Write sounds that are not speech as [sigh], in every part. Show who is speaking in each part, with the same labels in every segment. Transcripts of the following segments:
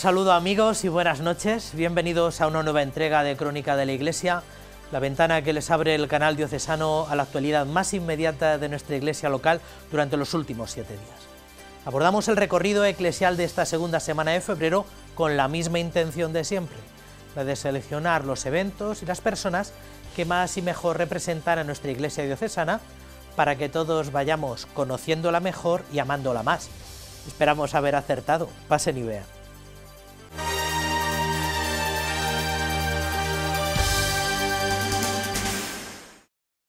Speaker 1: saludo amigos y buenas noches. Bienvenidos a una nueva entrega de Crónica de la Iglesia, la ventana que les abre el canal diocesano a la actualidad más inmediata de nuestra iglesia local durante los últimos siete días. Abordamos el recorrido eclesial de esta segunda semana de febrero con la misma intención de siempre, la de seleccionar los eventos y las personas que más y mejor representan a nuestra iglesia diocesana para que todos vayamos conociéndola mejor y amándola más. Esperamos haber acertado. Pasen y vean.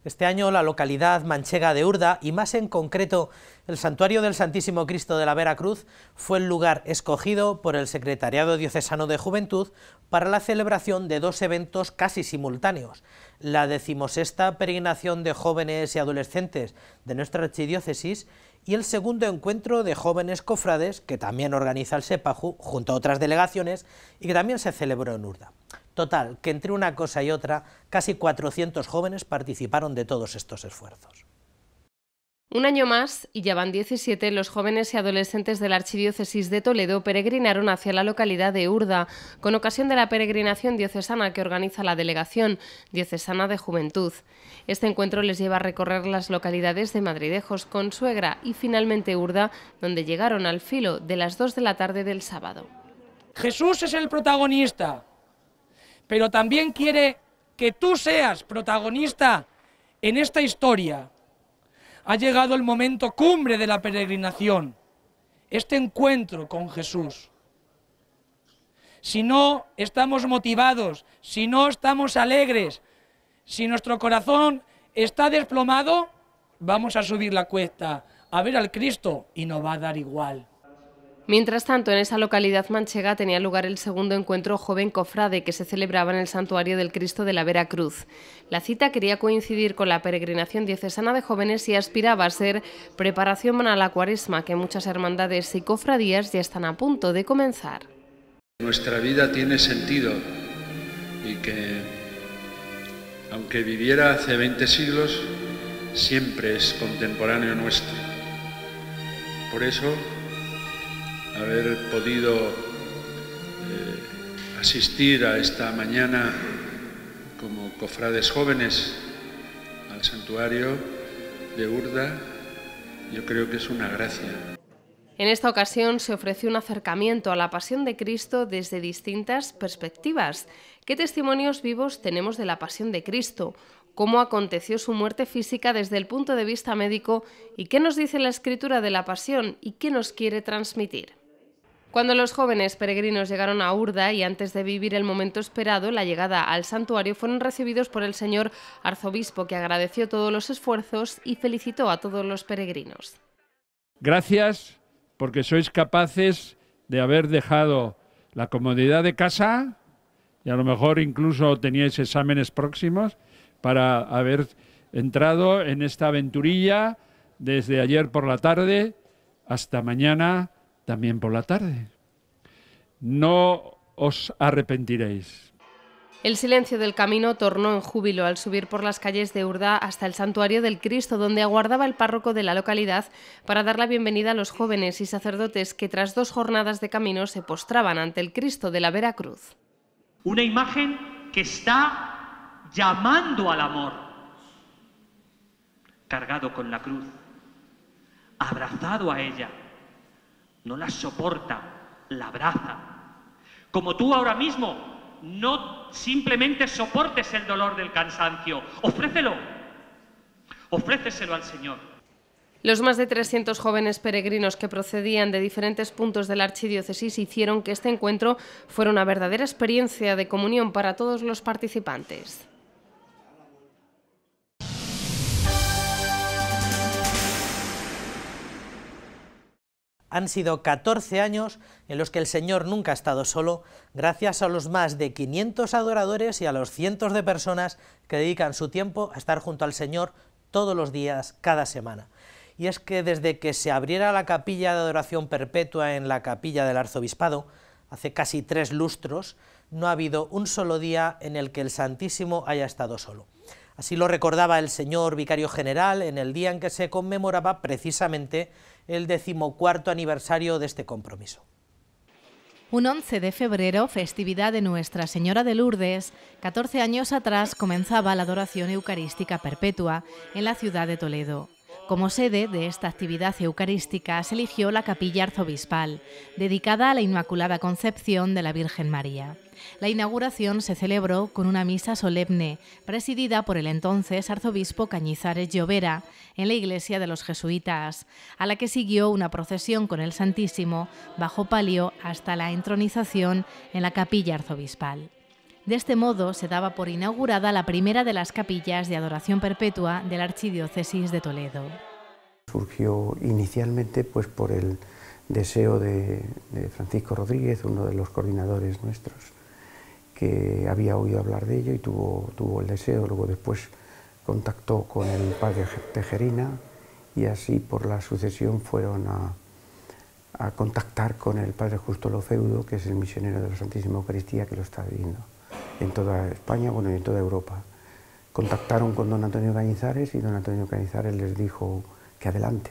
Speaker 1: Este año la localidad manchega de Urda, y más en concreto el Santuario del Santísimo Cristo de la Veracruz, fue el lugar escogido por el Secretariado Diocesano de Juventud para la celebración de dos eventos casi simultáneos, la decimosexta peregrinación de jóvenes y adolescentes de nuestra archidiócesis y el segundo encuentro de jóvenes cofrades que también organiza el SEPAJU junto a otras delegaciones y que también se celebró en Urda. Total, que entre una cosa y otra, casi 400 jóvenes participaron de todos estos esfuerzos.
Speaker 2: Un año más, y ya van 17, los jóvenes y adolescentes de la Archidiócesis de Toledo peregrinaron hacia la localidad de Urda, con ocasión de la peregrinación diocesana que organiza la Delegación Diocesana de Juventud. Este encuentro les lleva a recorrer las localidades de Madridejos, Consuegra y finalmente Urda, donde llegaron al filo de las 2 de la tarde del sábado. Jesús
Speaker 1: es el protagonista, pero también quiere que tú seas protagonista en esta historia. Ha llegado el momento cumbre de la peregrinación, este encuentro con Jesús. Si no estamos motivados, si no estamos alegres, si nuestro corazón está desplomado, vamos a subir la cuesta a ver al Cristo y nos va a dar igual.
Speaker 2: Mientras tanto, en esa localidad manchega tenía lugar el segundo encuentro joven cofrade que se celebraba en el santuario del Cristo de la Vera Cruz. La cita quería coincidir con la peregrinación diocesana de jóvenes y aspiraba a ser preparación para la cuaresma que muchas hermandades y cofradías ya están a punto de comenzar.
Speaker 3: Nuestra vida tiene sentido y que, aunque viviera hace 20 siglos, siempre es contemporáneo nuestro. Por eso haber podido eh, asistir a esta mañana como cofrades jóvenes al santuario de Urda, yo creo que es una gracia.
Speaker 2: En esta ocasión se ofreció un acercamiento a la pasión de Cristo desde distintas perspectivas. ¿Qué testimonios vivos tenemos de la pasión de Cristo? ¿Cómo aconteció su muerte física desde el punto de vista médico? ¿Y qué nos dice la escritura de la pasión? ¿Y qué nos quiere transmitir? Cuando los jóvenes peregrinos llegaron a Urda y antes de vivir el momento esperado, la llegada al santuario, fueron recibidos por el señor arzobispo, que agradeció todos los esfuerzos y felicitó a todos los peregrinos.
Speaker 3: Gracias porque sois capaces de haber dejado la comodidad de casa y a lo mejor incluso teníais exámenes próximos para haber entrado en esta aventurilla desde ayer por la tarde hasta mañana también por la tarde. No os arrepentiréis.
Speaker 2: El silencio del camino tornó en júbilo al subir por las calles de Urda hasta el santuario del Cristo, donde aguardaba el párroco de la localidad para dar la bienvenida a los jóvenes y sacerdotes que tras dos jornadas de camino se postraban ante el Cristo de la Veracruz.
Speaker 4: Una imagen que está llamando al amor, cargado con la cruz, abrazado a ella no la soporta, la abraza. Como tú ahora mismo no simplemente soportes el dolor del cansancio, ofrécelo, ofréceselo al Señor.
Speaker 2: Los más de 300 jóvenes peregrinos que procedían de diferentes puntos de la archidiócesis hicieron que este encuentro fuera una verdadera experiencia de comunión para todos los participantes.
Speaker 1: Han sido 14 años en los que el Señor nunca ha estado solo, gracias a los más de 500 adoradores y a los cientos de personas que dedican su tiempo a estar junto al Señor todos los días, cada semana. Y es que desde que se abriera la capilla de adoración perpetua en la capilla del arzobispado, hace casi tres lustros, no ha habido un solo día en el que el Santísimo haya estado solo. Así lo recordaba el señor vicario general en el día en que se conmemoraba precisamente el decimocuarto aniversario de este compromiso.
Speaker 5: Un 11 de febrero, festividad de Nuestra Señora de Lourdes, 14 años atrás comenzaba la adoración eucarística perpetua en la ciudad de Toledo. Como sede de esta actividad eucarística se eligió la capilla arzobispal, dedicada a la Inmaculada Concepción de la Virgen María. La inauguración se celebró con una misa solemne, presidida por el entonces arzobispo Cañizares Llovera, en la iglesia de los jesuitas, a la que siguió una procesión con el Santísimo bajo palio hasta la entronización en la capilla arzobispal. De este modo se daba por inaugurada la primera de las capillas de adoración perpetua de la Archidiócesis de Toledo.
Speaker 6: Surgió inicialmente pues, por el deseo de Francisco Rodríguez, uno de los coordinadores nuestros, que había oído hablar de ello y tuvo, tuvo el deseo. Luego después contactó con el padre Tejerina y así por la sucesión fueron a, a contactar con el padre Justo Lofeudo, que es el misionero de la Santísima Eucaristía que lo está viviendo en toda España, bueno, y en toda Europa. Contactaron con don Antonio Cañizares y don Antonio Cañizares les dijo que adelante.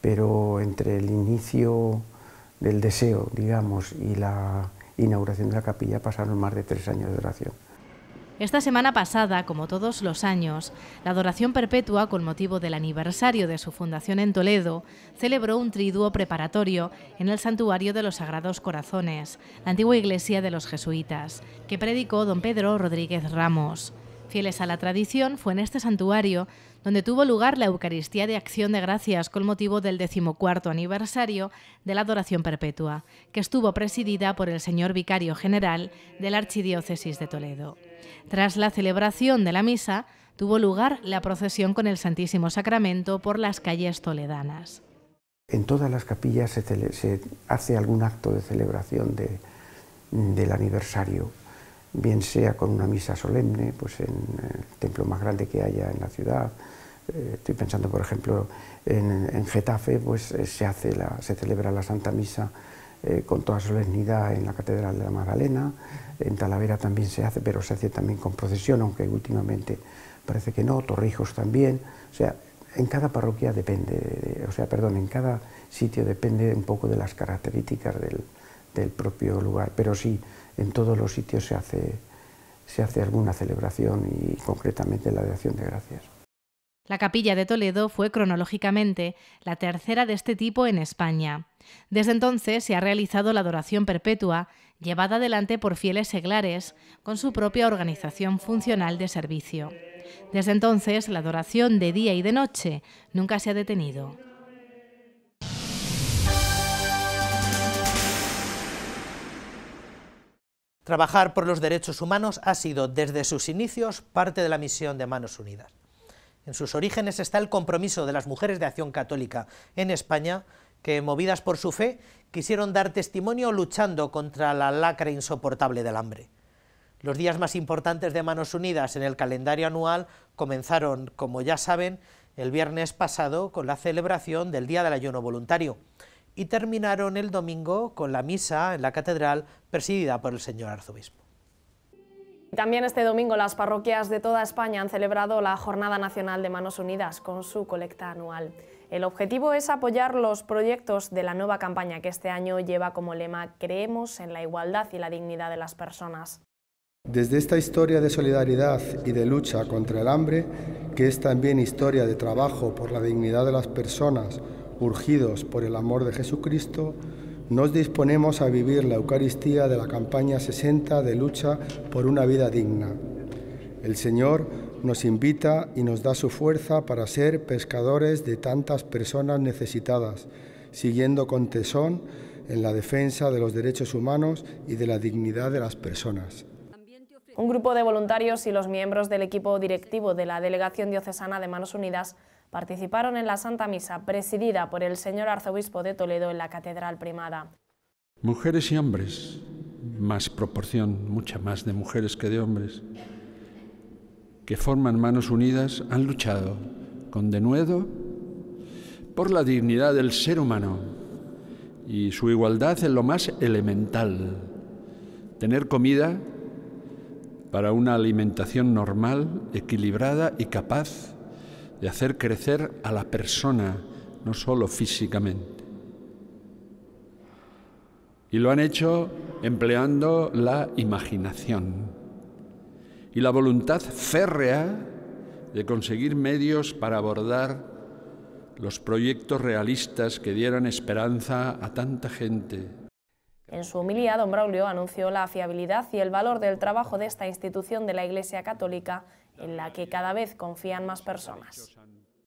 Speaker 6: Pero entre el inicio del deseo, digamos, y la inauguración de la capilla pasaron más de tres años de oración.
Speaker 5: Esta semana pasada, como todos los años, la Adoración Perpetua, con motivo del aniversario de su fundación en Toledo, celebró un triduo preparatorio en el Santuario de los Sagrados Corazones, la antigua iglesia de los jesuitas, que predicó don Pedro Rodríguez Ramos. Fieles a la tradición, fue en este santuario donde tuvo lugar la Eucaristía de Acción de Gracias con motivo del decimocuarto aniversario de la Adoración Perpetua, que estuvo presidida por el señor vicario general de la Archidiócesis de Toledo. Tras la celebración de la misa, tuvo lugar la procesión con el Santísimo Sacramento por las calles toledanas.
Speaker 6: En todas las capillas se, hace algún acto de celebración del aniversario bien sea con una misa solemne, pues en el templo más grande que haya en la ciudad. Eh, estoy pensando, por ejemplo, en, Getafe, pues eh, se, hace la, se celebra la Santa Misa eh, con toda solemnidad en la Catedral de la Magdalena, en Talavera también se hace, pero se hace también con procesión, aunque últimamente parece que no, Torrijos también, o sea, en cada parroquia depende, o sea, perdón, en cada sitio depende un poco de las características del, del propio lugar, pero sí, en todos los sitios se hace, se alguna celebración y concretamente la Adoración de gracias.
Speaker 5: La capilla de Toledo fue cronológicamente la tercera de este tipo en España. Desde entonces se ha realizado la adoración perpetua, llevada adelante por fieles seglares, con su propia organización funcional de servicio. Desde entonces la adoración de día y de noche nunca se ha detenido.
Speaker 1: Trabajar por los derechos humanos ha sido, desde sus inicios, parte de la misión de Manos Unidas. En sus orígenes está el compromiso de las mujeres de acción católica en España, que, movidas por su fe, quisieron dar testimonio luchando contra la lacra insoportable del hambre. Los días más importantes de Manos Unidas en el calendario anual comenzaron, como ya saben, el viernes pasado con la celebración del Día del Ayuno Voluntario y terminaron el domingo con la misa en la catedral presidida por el señor arzobispo.
Speaker 7: También este domingo las parroquias de toda España han celebrado la Jornada Nacional de Manos Unidas con su colecta anual. El objetivo es apoyar los proyectos de la nueva campaña que este año lleva como lema Creemos en la igualdad y la dignidad de las personas.
Speaker 6: Desde esta historia de solidaridad y de lucha contra el hambre, que es también historia de trabajo por la dignidad de las personas, urgidos por el amor de Jesucristo, nos disponemos a vivir la Eucaristía de la campaña 60 de lucha por una vida digna. El Señor nos invita y nos da su fuerza para ser pescadores de tantas personas necesitadas, siguiendo con tesón en la defensa de los derechos humanos y de la dignidad de las personas.
Speaker 7: Un grupo de voluntarios y los miembros del equipo directivo de la Delegación Diocesana de Manos Unidas participaron en la Santa Misa presidida por el señor arzobispo de Toledo en la Catedral Primada.
Speaker 3: Mujeres y hombres, más proporción, mucha más de mujeres que de hombres, que forman manos unidas, han luchado con denuedo por la dignidad del ser humano y su igualdad en lo más elemental. Tener comida para una alimentación normal, equilibrada y capaz de hacer crecer a la persona, no solo físicamente. Y lo han hecho empleando la imaginación y la voluntad férrea de conseguir medios para abordar los proyectos realistas que dieran esperanza a tanta gente.
Speaker 7: En su homilía, don Braulio anunció la fiabilidad y el valor del trabajo de esta institución de la Iglesia Católica en la que cada vez confían más personas.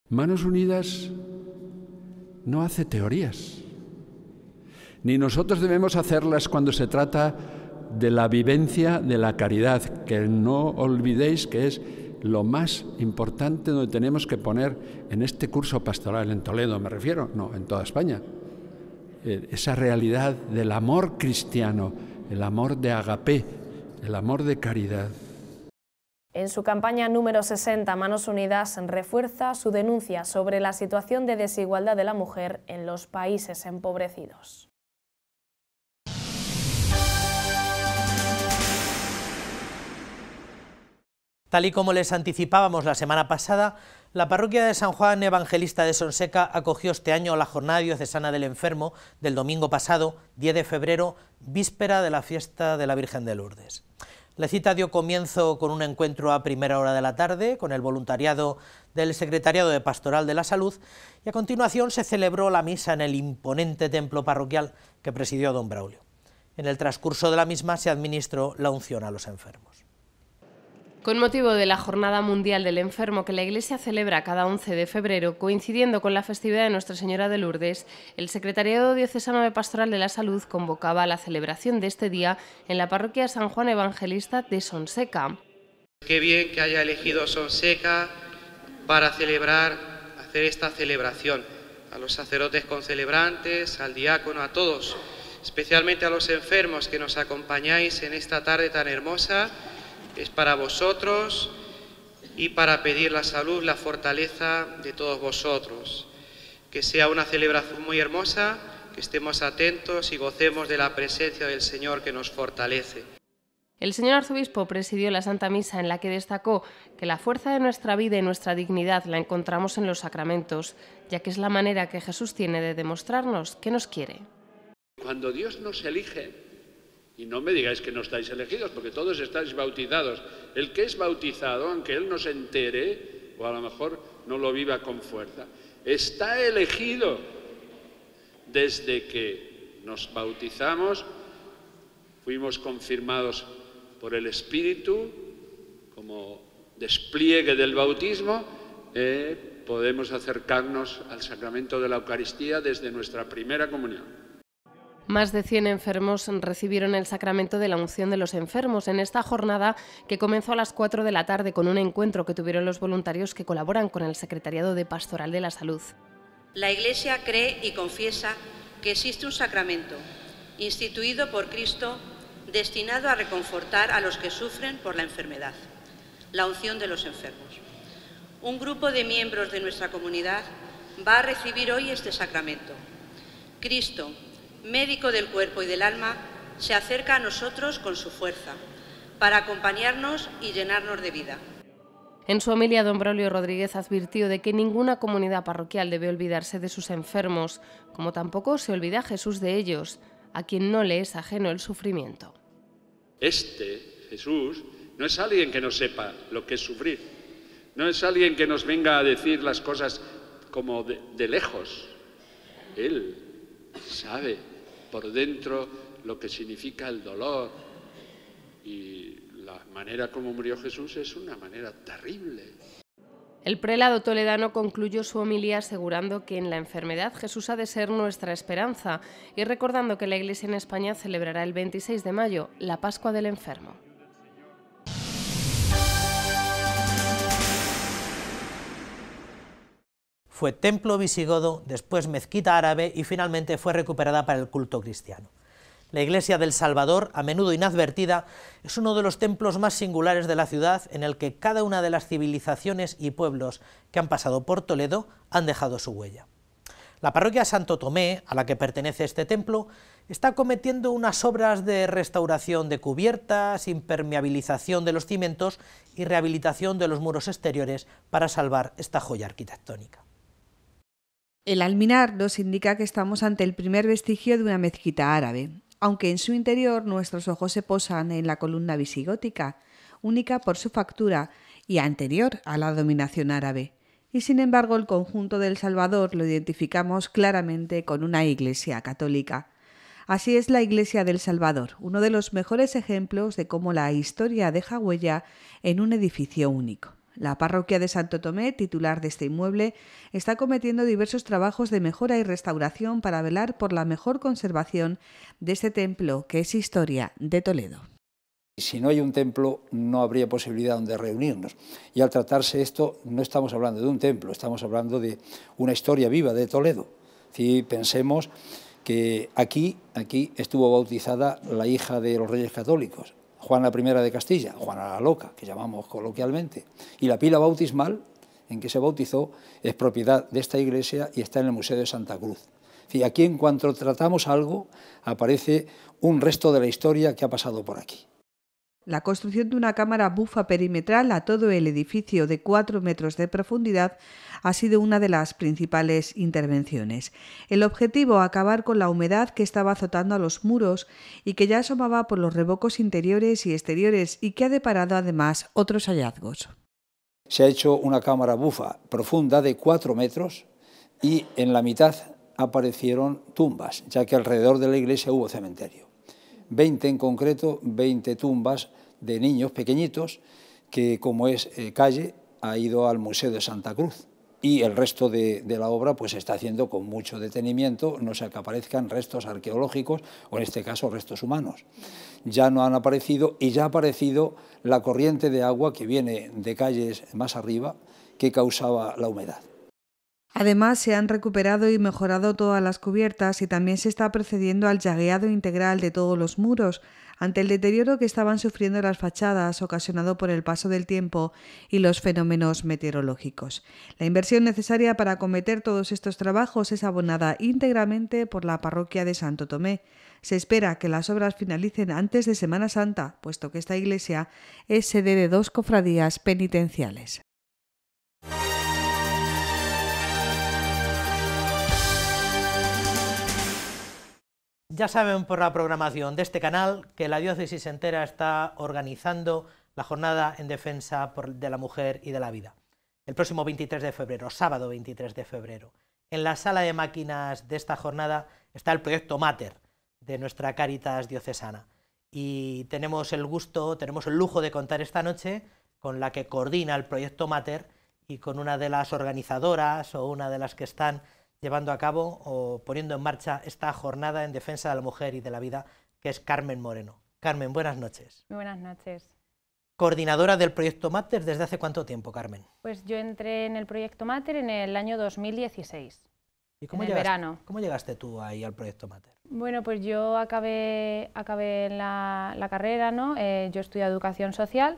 Speaker 3: Manos Unidas no hace teorías, ni nosotros debemos hacerlas cuando se trata de la vivencia de la caridad, que no olvidéis que es lo más importante donde tenemos que poner en este curso pastoral en Toledo, me refiero, no, en toda España. Eh, esa realidad del amor cristiano, el amor de agapé, el amor de caridad.
Speaker 7: En su campaña número 60, Manos Unidas refuerza su denuncia sobre la situación de desigualdad de la mujer en los países empobrecidos.
Speaker 1: Tal y como les anticipábamos la semana pasada, la parroquia de San Juan Evangelista de Sonseca acogió este año la Jornada Diocesana del Enfermo del domingo pasado, 10 de febrero, víspera de la fiesta de la Virgen de Lourdes. La cita dio comienzo con un encuentro a primera hora de la tarde con el voluntariado del Secretariado de Pastoral de la Salud y a continuación se celebró la misa en el imponente templo parroquial que presidió don Braulio. En el transcurso de la misma se administró la unción a los enfermos.
Speaker 2: Con motivo de la Jornada Mundial del Enfermo que la Iglesia celebra cada 11 de febrero, coincidiendo con la festividad de Nuestra Señora de Lourdes, el Secretariado Diocesano de Pastoral de la Salud convocaba la celebración de este día en la parroquia San Juan Evangelista de Sonseca.
Speaker 4: Qué bien que haya elegido Sonseca para celebrar, hacer esta celebración. A los sacerdotes concelebrantes, al diácono, a todos, especialmente a los enfermos que nos acompañáis en esta tarde tan hermosa es para vosotros y para pedir la salud, la fortaleza de todos vosotros. Que sea una celebración muy hermosa, que estemos atentos y gocemos de la presencia del Señor que nos fortalece.
Speaker 2: El señor arzobispo presidió la Santa Misa en la que destacó que la fuerza de nuestra vida y nuestra dignidad la encontramos en los sacramentos, ya que es la manera que Jesús tiene de demostrarnos que nos quiere.
Speaker 3: Cuando Dios nos elige, y no me digáis que no estáis elegidos, porque todos estáis bautizados. El que es bautizado, aunque él no se entere, o a lo mejor no lo viva con fuerza, está elegido desde que nos bautizamos, fuimos confirmados por el Espíritu, como despliegue del bautismo, eh, podemos acercarnos al sacramento de la Eucaristía desde nuestra primera comunión.
Speaker 2: Más de 100 enfermos recibieron el sacramento de la unción de los enfermos en esta jornada que comenzó a las 4 de la tarde con un encuentro que tuvieron los voluntarios que colaboran con el Secretariado de Pastoral de la Salud.
Speaker 8: La Iglesia cree y
Speaker 9: confiesa que existe un sacramento instituido por Cristo destinado a reconfortar a los que sufren por la enfermedad, la unción de los enfermos. Un grupo de miembros de nuestra comunidad va a recibir hoy este sacramento. Cristo, médico del cuerpo y del alma, se acerca a nosotros con su fuerza, para acompañarnos y llenarnos de vida.
Speaker 2: En su homilia, don Braulio Rodríguez advirtió de que ninguna comunidad parroquial debe olvidarse de sus enfermos, como tampoco se olvida Jesús de ellos, a quien no le es ajeno el sufrimiento.
Speaker 3: Este, Jesús, no es alguien que no sepa lo que es sufrir, no es alguien que nos venga a decir las cosas como de lejos. Él sabe por dentro lo que significa el dolor. Y la manera como murió Jesús es una manera terrible.
Speaker 2: El prelado toledano concluyó su homilía asegurando que en la enfermedad Jesús ha de ser nuestra esperanza y recordando que la Iglesia en España celebrará el 26 de mayo la Pascua del Enfermo.
Speaker 1: fue templo visigodo, después mezquita árabe y finalmente fue recuperada para el culto cristiano. La iglesia del Salvador, a menudo inadvertida, es uno de los templos más singulares de la ciudad en el que cada una de las civilizaciones y pueblos que han pasado por Toledo han dejado su huella. La parroquia Santo Tomé, a la que pertenece este templo, está cometiendo unas obras de restauración de cubiertas, impermeabilización de los cimientos y rehabilitación de los muros exteriores para salvar esta joya arquitectónica.
Speaker 9: El alminar nos indica que estamos ante el primer vestigio de una mezquita árabe, aunque en su interior nuestros ojos se posan en la columna visigótica, única por su factura y anterior a la dominación árabe. Y sin embargo el conjunto del Salvador lo identificamos claramente con una iglesia católica. Así es la Iglesia del Salvador, uno de los mejores ejemplos de cómo la historia deja huella en un edificio único. La parroquia de Santo Tomé, titular de este inmueble, está cometiendo diversos trabajos de mejora y restauración para velar por la mejor conservación de este templo, que es historia de Toledo.
Speaker 10: Si no hay un templo, no habría posibilidad de reunirnos. Y al tratarse esto, no estamos hablando de un templo, estamos hablando de una historia viva de Toledo. Si pensemos que aquí, aquí estuvo bautizada la hija de los reyes católicos, Juana I de Castilla, Juana la Loca, que llamamos coloquialmente, y la pila bautismal en que se bautizó es propiedad de esta iglesia y está en el Museo de Santa Cruz. aquí en cuanto tratamos algo aparece un resto de la historia que ha pasado por aquí
Speaker 9: la construcción de una cámara bufa perimetral a todo el edificio de 4 metros de profundidad ha sido una de las principales intervenciones. El objetivo, acabar con la humedad que estaba azotando a los muros y que ya asomaba por los revocos interiores y exteriores y que ha deparado además otros hallazgos.
Speaker 10: Se ha hecho una cámara bufa profunda de 4 metros y en la mitad aparecieron tumbas, ya que alrededor de la iglesia hubo cementerio. 20 en concreto, 20 tumbas de niños pequeñitos que, como es eh, calle, ha ido al Museo de Santa Cruz y el resto de, la obra pues se está haciendo con mucho detenimiento, no se que aparezcan restos arqueológicos o en este caso restos humanos. Ya no han aparecido y ya ha aparecido la corriente de agua que viene de calles más arriba que causaba la humedad.
Speaker 9: Además, se han recuperado y mejorado todas las cubiertas y también se está procediendo al llagueado integral de todos los muros, ante el deterioro que estaban sufriendo las fachadas ocasionado por el paso del tiempo y los fenómenos meteorológicos. La inversión necesaria para acometer todos estos trabajos es abonada íntegramente por la parroquia de Santo Tomé. Se espera que las obras finalicen antes de Semana Santa, puesto que esta iglesia es sede de dos cofradías penitenciales.
Speaker 1: Ya saben por la programación de este canal que la diócesis entera está organizando la jornada en defensa de la mujer y de la vida. El próximo 23 de febrero, sábado 23 de febrero. En la sala de máquinas de esta jornada está el proyecto Mater de nuestra Caritas diocesana. Y tenemos el gusto, tenemos el lujo de contar esta noche con la que coordina el proyecto Mater y con una de las organizadoras o una de las que están llevando a cabo o poniendo en marcha esta jornada en defensa de la mujer y de la vida, que es Carmen Moreno. Carmen, buenas
Speaker 11: noches. Muy buenas noches.
Speaker 1: Coordinadora del proyecto Mater, ¿desde hace cuánto tiempo, Carmen?
Speaker 11: Pues yo entré en el proyecto Mater en el año 2016.
Speaker 1: ¿Y cómo, en llegaste, el verano. cómo llegaste tú ahí al proyecto Mater?
Speaker 11: Bueno, pues yo acabé, acabé la, carrera, ¿no? Eh, yo estudié educación social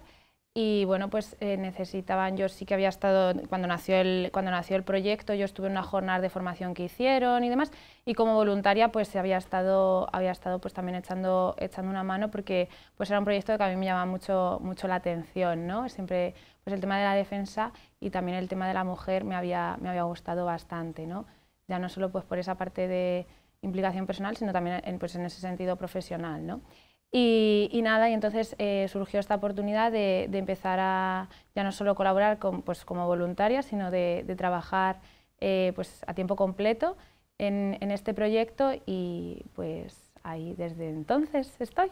Speaker 11: y bueno, pues eh, necesitaban, yo sí que había estado, cuando nació, el, cuando nació el proyecto, yo estuve en una jornada de formación que hicieron y demás, y como voluntaria pues había estado, había estado pues también echando, echando una mano porque pues era un proyecto que a mí me llamaba mucho, mucho la atención, ¿no? Siempre pues el tema de la defensa y también el tema de la mujer me había, me había gustado bastante, ¿no? Ya no solo pues por esa parte de implicación personal, sino también en, pues en ese sentido profesional, ¿no? Y, nada, y entonces eh, surgió esta oportunidad de, empezar a ya no solo colaborar pues, como voluntaria, sino de, trabajar eh, pues, a tiempo completo en, este proyecto y pues ahí desde entonces estoy.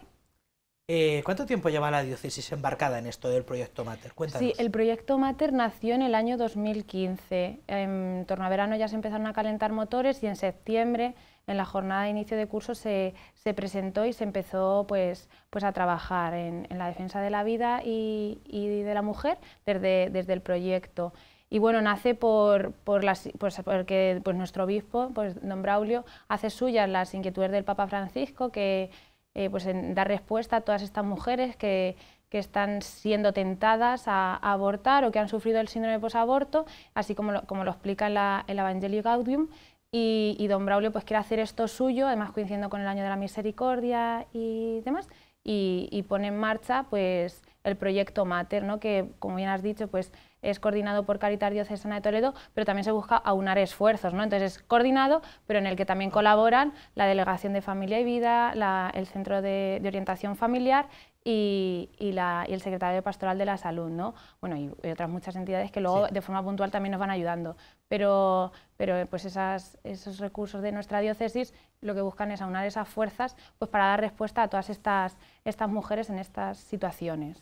Speaker 1: Eh, ¿Cuánto tiempo lleva la diócesis embarcada en esto del proyecto Mater? Cuéntanos. Sí, el
Speaker 11: proyecto Mater nació en el año 2015. En torno a verano ya se empezaron a calentar motores y en septiembre en la jornada de inicio de curso se, se presentó y se empezó pues, pues a trabajar en, la defensa de la vida y, y de la mujer desde, desde el proyecto. Y bueno, nace por, por las, pues, porque pues, nuestro obispo, pues, don Braulio, hace suyas las inquietudes del Papa Francisco, que eh, pues, da respuesta a todas estas mujeres que, que están siendo tentadas a, abortar o que han sufrido el síndrome de posaborto, así como lo, como lo explica el Evangelio Gaudium, y, don Braulio pues quiere hacer esto suyo, además coincidiendo con el año de la misericordia y demás, y, pone en marcha pues el proyecto Mater, que como bien has dicho pues es coordinado por Caritas Diocesana de Toledo, pero también se busca aunar esfuerzos, ¿no? entonces es coordinado, pero en el que también colaboran la Delegación de Familia y Vida, el Centro de Orientación Familiar y, el secretario pastoral de la salud, ¿no? Bueno, y, otras muchas entidades que luego de forma puntual también nos van ayudando. Pero, pero pues esos recursos de nuestra diócesis lo que buscan es aunar esas fuerzas pues para dar respuesta a todas estas, estas mujeres en estas situaciones.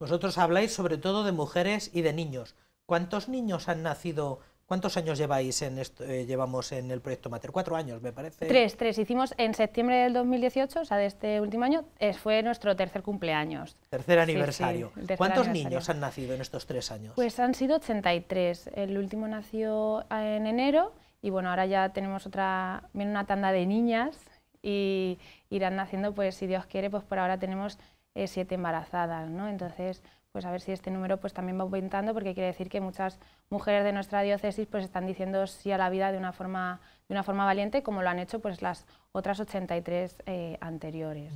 Speaker 1: Vosotros habláis sobre todo de mujeres y de niños. ¿Cuántos niños han nacido ¿Cuántos años lleváis en esto, eh, llevamos en el proyecto Mater? Cuatro años, me parece.
Speaker 11: Tres, tres. Hicimos en septiembre del 2018, o sea, de este último año, es, fue nuestro tercer cumpleaños.
Speaker 1: Tercer aniversario. ¿Cuántos niños han nacido en estos tres años?
Speaker 11: Pues han sido 83. El último nació ah, en enero y bueno, ahora ya tenemos otra, viene una tanda de niñas y irán naciendo, pues si Dios quiere, pues por ahora tenemos eh, siete embarazadas, ¿no? Entonces, pues a ver si este número pues también va aumentando porque quiere decir que muchas mujeres de nuestra diócesis pues están diciendo sí a la vida de una forma, de una forma valiente, como lo han hecho pues las otras 83 eh, anteriores.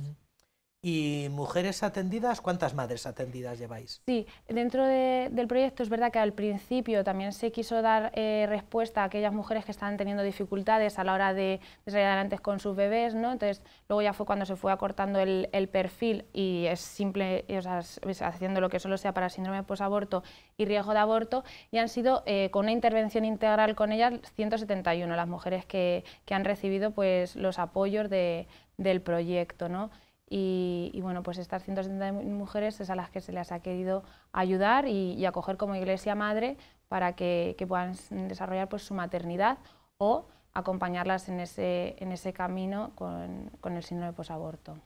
Speaker 1: ¿Y mujeres atendidas? ¿Cuántas madres atendidas lleváis?
Speaker 11: Sí, dentro del proyecto es verdad que al principio también se quiso dar eh, respuesta a aquellas mujeres que estaban teniendo dificultades a la hora de, de, salir adelante con sus bebés, ¿no? Entonces, luego ya fue cuando se fue acortando el, perfil y es simple, o sea, haciendo lo que solo sea para síndrome posaborto y riesgo de aborto, y han sido eh, con una intervención integral con ellas 171 las mujeres que, han recibido pues, los apoyos del proyecto, ¿no? Y, bueno, pues estas 170 mujeres es a las que se les ha querido ayudar y, acoger como iglesia madre para que, puedan desarrollar pues, su maternidad o acompañarlas en ese, en ese camino con, con el síndrome posaborto.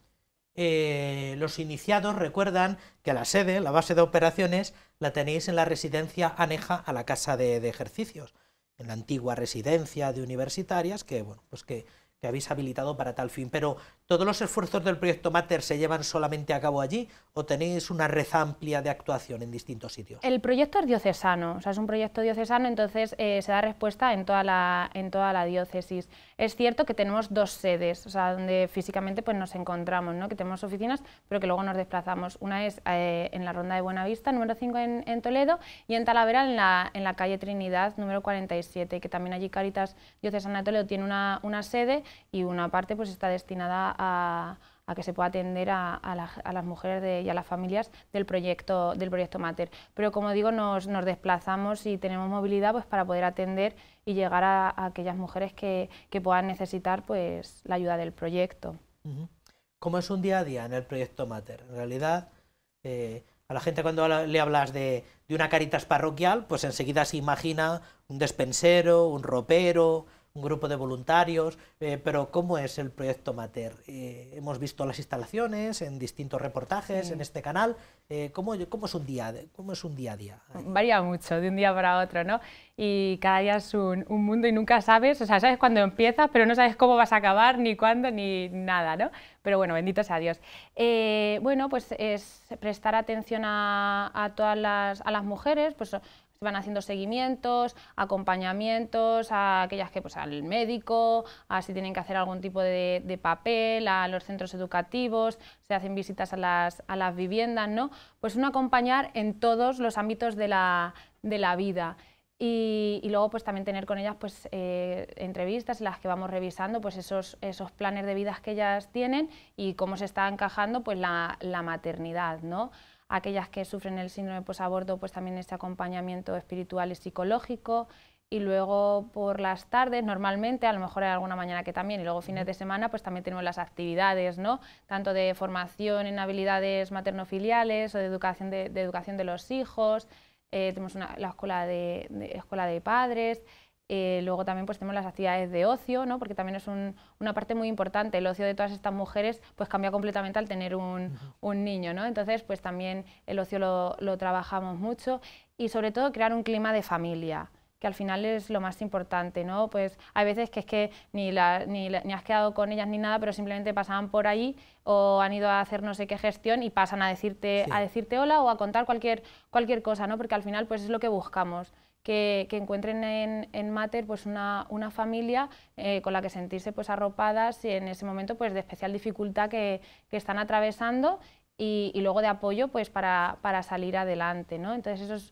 Speaker 1: Eh, los iniciados recuerdan que la sede, la base de operaciones, la tenéis en la residencia aneja a la casa de, ejercicios, en la antigua residencia de universitarias que, bueno, pues habéis habilitado para tal fin. Pero ¿Todos los esfuerzos del proyecto Mater se llevan solamente a cabo allí o tenéis una red amplia de actuación en distintos sitios?
Speaker 11: El proyecto es diocesano, o sea, es un proyecto diocesano, entonces eh, se da respuesta en toda, la, en toda la diócesis. Es cierto que tenemos dos sedes, o sea, donde físicamente pues, nos encontramos, ¿no? que tenemos oficinas, pero que luego nos desplazamos. Una es eh, en la Ronda de Buenavista, número 5 en, Toledo, y en Talavera, en la, en la calle Trinidad, número 47, que también allí Caritas Diocesana de Toledo tiene una, una sede y una parte pues, está destinada a a, que se pueda atender a, las mujeres y a las familias del proyecto, del proyecto Mater. Pero como digo, nos, desplazamos y tenemos movilidad pues, para poder atender y llegar a, aquellas mujeres que, puedan necesitar pues, la ayuda del proyecto.
Speaker 1: ¿Cómo es un día a día en el proyecto Mater? En realidad, eh, a la gente cuando le hablas de, de una caritas parroquial, pues enseguida se imagina un despensero, un ropero, un grupo de voluntarios, eh, pero ¿cómo es el proyecto Mater? Eh, hemos visto las instalaciones en distintos reportajes en este canal. Eh, ¿cómo, es un día, ¿Cómo es un día a día?
Speaker 11: Varía mucho de un día para otro, ¿no? Y cada día es un, mundo y nunca sabes, o sea, sabes cuándo empiezas, pero no sabes cómo vas a acabar, ni cuándo, ni nada, ¿no? Pero bueno, bendito sea Dios. bueno, pues es prestar atención a, todas las, a las mujeres, pues van haciendo seguimientos, acompañamientos a aquellas que, pues al médico, a si tienen que hacer algún tipo de, papel, a los centros educativos, se hacen visitas a las, a las viviendas, ¿no? Pues un acompañar en todos los ámbitos de la, vida. Y, luego pues también tener con ellas pues eh, entrevistas en las que vamos revisando pues esos, esos planes de vida que ellas tienen y cómo se está encajando pues la, la maternidad, ¿no? aquellas que sufren el síndrome posaborto, pues también este acompañamiento espiritual y psicológico. Y luego por las tardes, normalmente, a lo mejor hay alguna mañana que también, y luego fines de semana, pues también tenemos las actividades, ¿no? Tanto de formación en habilidades materno-filiales o de educación de, educación de los hijos, eh, tenemos una, la escuela de, escuela de padres, eh, luego también pues tenemos las actividades de ocio, porque también es una parte muy importante. El ocio de todas estas mujeres pues cambia completamente al tener un, niño. ¿no? Entonces pues también el ocio lo, trabajamos mucho y sobre todo crear un clima de familia que al final es lo más importante, ¿no? Pues hay veces que es que ni, ni, has quedado con ellas ni nada, pero simplemente pasaban por ahí o han ido a hacer no sé qué gestión y pasan a decirte, a decirte hola o a contar cualquier, cualquier cosa, ¿no? Porque al final pues es lo que buscamos, que, encuentren en, Mater pues una, familia eh, con la que sentirse pues arropadas en ese momento pues de especial dificultad que, están atravesando y, luego de apoyo pues para, salir adelante, ¿no? Entonces eso es,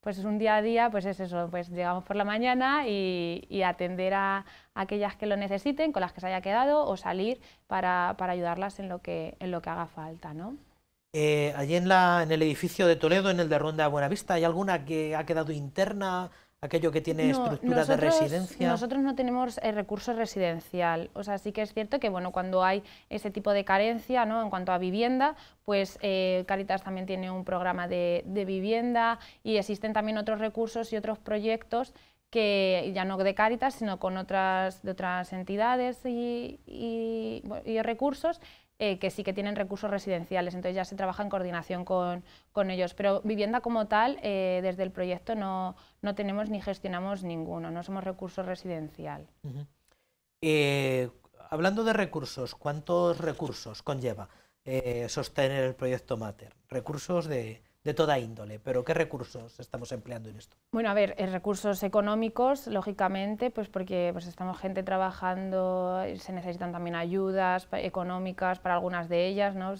Speaker 11: pues es un día a día, pues eso, pues llegamos por la mañana y, atender a, aquellas que lo necesiten, con las que se haya quedado, o salir para, ayudarlas en lo que, en lo que haga falta,
Speaker 1: eh, allí en, la, en el edificio de Toledo, en el de Ronda Buenavista, ¿hay alguna que ha quedado interna? aquello que tiene estructura de residencia. Nosotros
Speaker 11: no tenemos recursos eh, recurso residencial, o sea, sí que es cierto que bueno, cuando hay ese tipo de carencia ¿no? en cuanto a vivienda, pues eh, Caritas también tiene un programa de, vivienda y existen también otros recursos y otros proyectos que ya no de Caritas, sino con otras, de otras entidades y, y recursos eh, que sí que tienen recursos residenciales, entonces ya se trabaja en coordinación con, ellos. Pero vivienda como tal, eh, desde el proyecto no, tenemos ni gestionamos ninguno, no somos recursos residencial.
Speaker 1: Eh, hablando de recursos, ¿cuántos recursos conlleva sostener el proyecto MATER? Recursos de, de toda índole, pero ¿qué recursos estamos empleando en esto?
Speaker 11: Bueno, a ver, eh, recursos económicos, lógicamente, pues porque pues estamos gente trabajando, se necesitan también ayudas económicas para algunas de ellas, ¿no?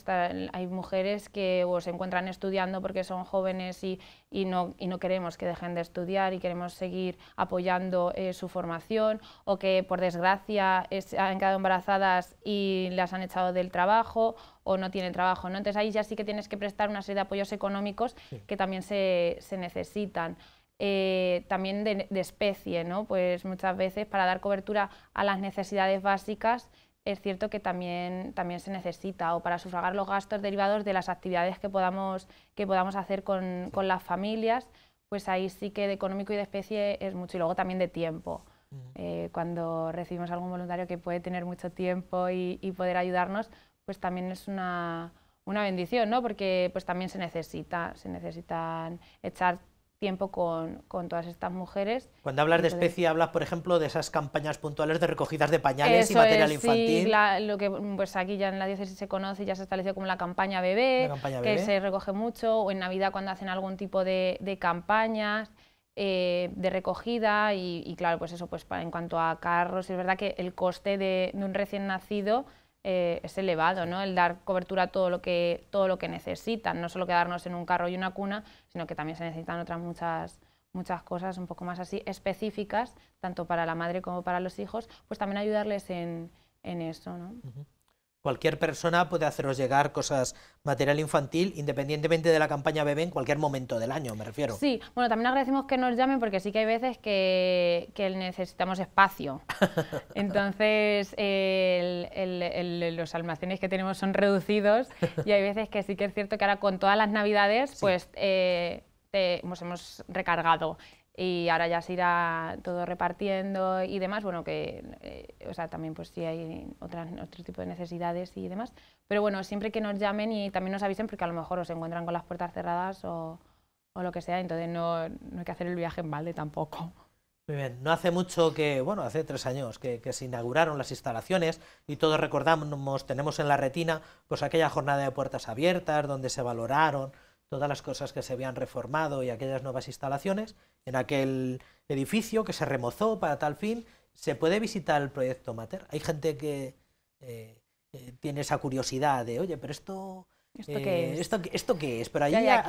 Speaker 11: hay mujeres que se encuentran estudiando porque son jóvenes y y no, y no queremos que dejen de estudiar y queremos seguir apoyando eh, su formación o que por desgracia se han quedado embarazadas y las han echado del trabajo o no tienen trabajo. Entonces ahí ya sí que tienes que prestar una serie de apoyos económicos que también se, se necesitan. Eh, también de, de, especie, ¿no? pues muchas veces para dar cobertura a las necesidades básicas es cierto que también, también se necesita, o para sufragar los gastos derivados de las actividades que podamos, que podamos hacer con, las familias, pues ahí sí que de económico y de especie es mucho, y luego también de tiempo. Eh, cuando recibimos algún voluntario que puede tener mucho tiempo y, poder ayudarnos, pues también es una, bendición, ¿no? Porque pues también se necesita, se necesitan echar tiempo con, con, todas estas mujeres. Cuando hablas de especie,
Speaker 1: hablas, por ejemplo, de esas campañas puntuales de recogidas de pañales y material
Speaker 11: infantil. Sí, lo que pues aquí ya en la diócesis se conoce, ya se estableció como la campaña bebé, que se recoge mucho, o en Navidad cuando hacen algún tipo de, de campañas. Eh, de recogida y, claro, pues eso, pues en cuanto a carros, es verdad que el coste de, de un recién nacido eh, es elevado, ¿no? El dar cobertura a todo lo que, todo lo que necesitan, no solo quedarnos en un carro y una cuna, sino que también se necesitan otras muchas, muchas cosas un poco más así específicas, tanto para la madre como para los hijos, pues también ayudarles en, en eso, ¿no?
Speaker 1: Cualquier persona puede haceros llegar cosas, material infantil, independientemente de la campaña bebé, en cualquier momento del año, me refiero. Sí,
Speaker 11: bueno, también agradecemos que nos llamen porque sí que hay veces que, necesitamos espacio. [laughs] Entonces, los almacenes que tenemos son reducidos y hay veces que sí que es cierto que ahora con todas las navidades, pues... Eh, hemos, pues, hemos recargado y ahora ya se irá todo repartiendo y demás, bueno, que, eh, o sea, también pues sí hay otras, otro tipo de necesidades y demás, pero bueno, siempre que nos llamen y también nos avisen porque a lo mejor os encuentran con las puertas cerradas o, lo que sea, entonces no, no hay que hacer el viaje en balde
Speaker 9: tampoco.
Speaker 1: Muy bien, no hace mucho que, bueno, hace tres años que, que, se inauguraron las instalaciones y todos recordamos, tenemos en la retina, pues aquella jornada de puertas abiertas donde se valoraron todas las cosas que se habían reformado y aquellas nuevas instalaciones en aquel edificio que se remozó para tal fin. Se puede visitar el proyecto Mater. Hay gente que eh, eh, tiene esa curiosidad de, oye, pero esto... ¿Esto, eh, qué es? esto, qué es? Pero allí a,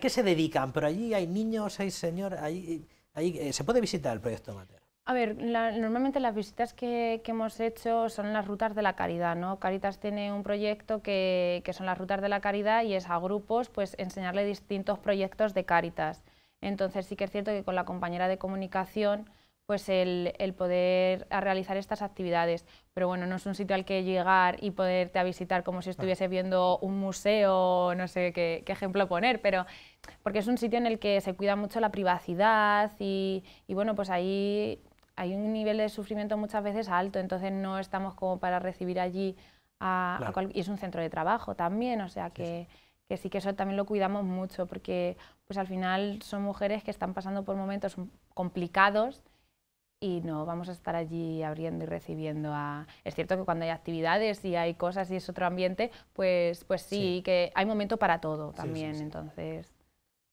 Speaker 1: qué se dedican? Pero allí hay niños, hay señores, ahí, ahí se puede visitar el proyecto Mater.
Speaker 11: A ver, normalmente las visitas que, hemos hecho son las rutas de la caridad, ¿no? Caritas tiene un proyecto que, son las rutas de la caridad y es a grupos pues enseñarle distintos proyectos de Caritas. Entonces sí que es cierto que con la compañera de comunicación pues el, poder realizar estas actividades. Pero bueno, no es un sitio al que llegar y poderte a visitar como si estuviese viendo un museo, no sé qué, ejemplo poner, pero porque es un sitio en el que se cuida mucho la privacidad y bueno, pues ahí hay un nivel de sufrimiento muchas veces alto, entonces no estamos como para recibir allí a, y es un centro de trabajo también, o sea que, sí, que, eso también lo cuidamos mucho porque pues al final son mujeres que están pasando por momentos complicados y no vamos a estar allí abriendo y recibiendo a... Es cierto que cuando hay actividades y hay cosas y es otro ambiente, pues, pues sí, sí. que hay momento para todo también, entonces...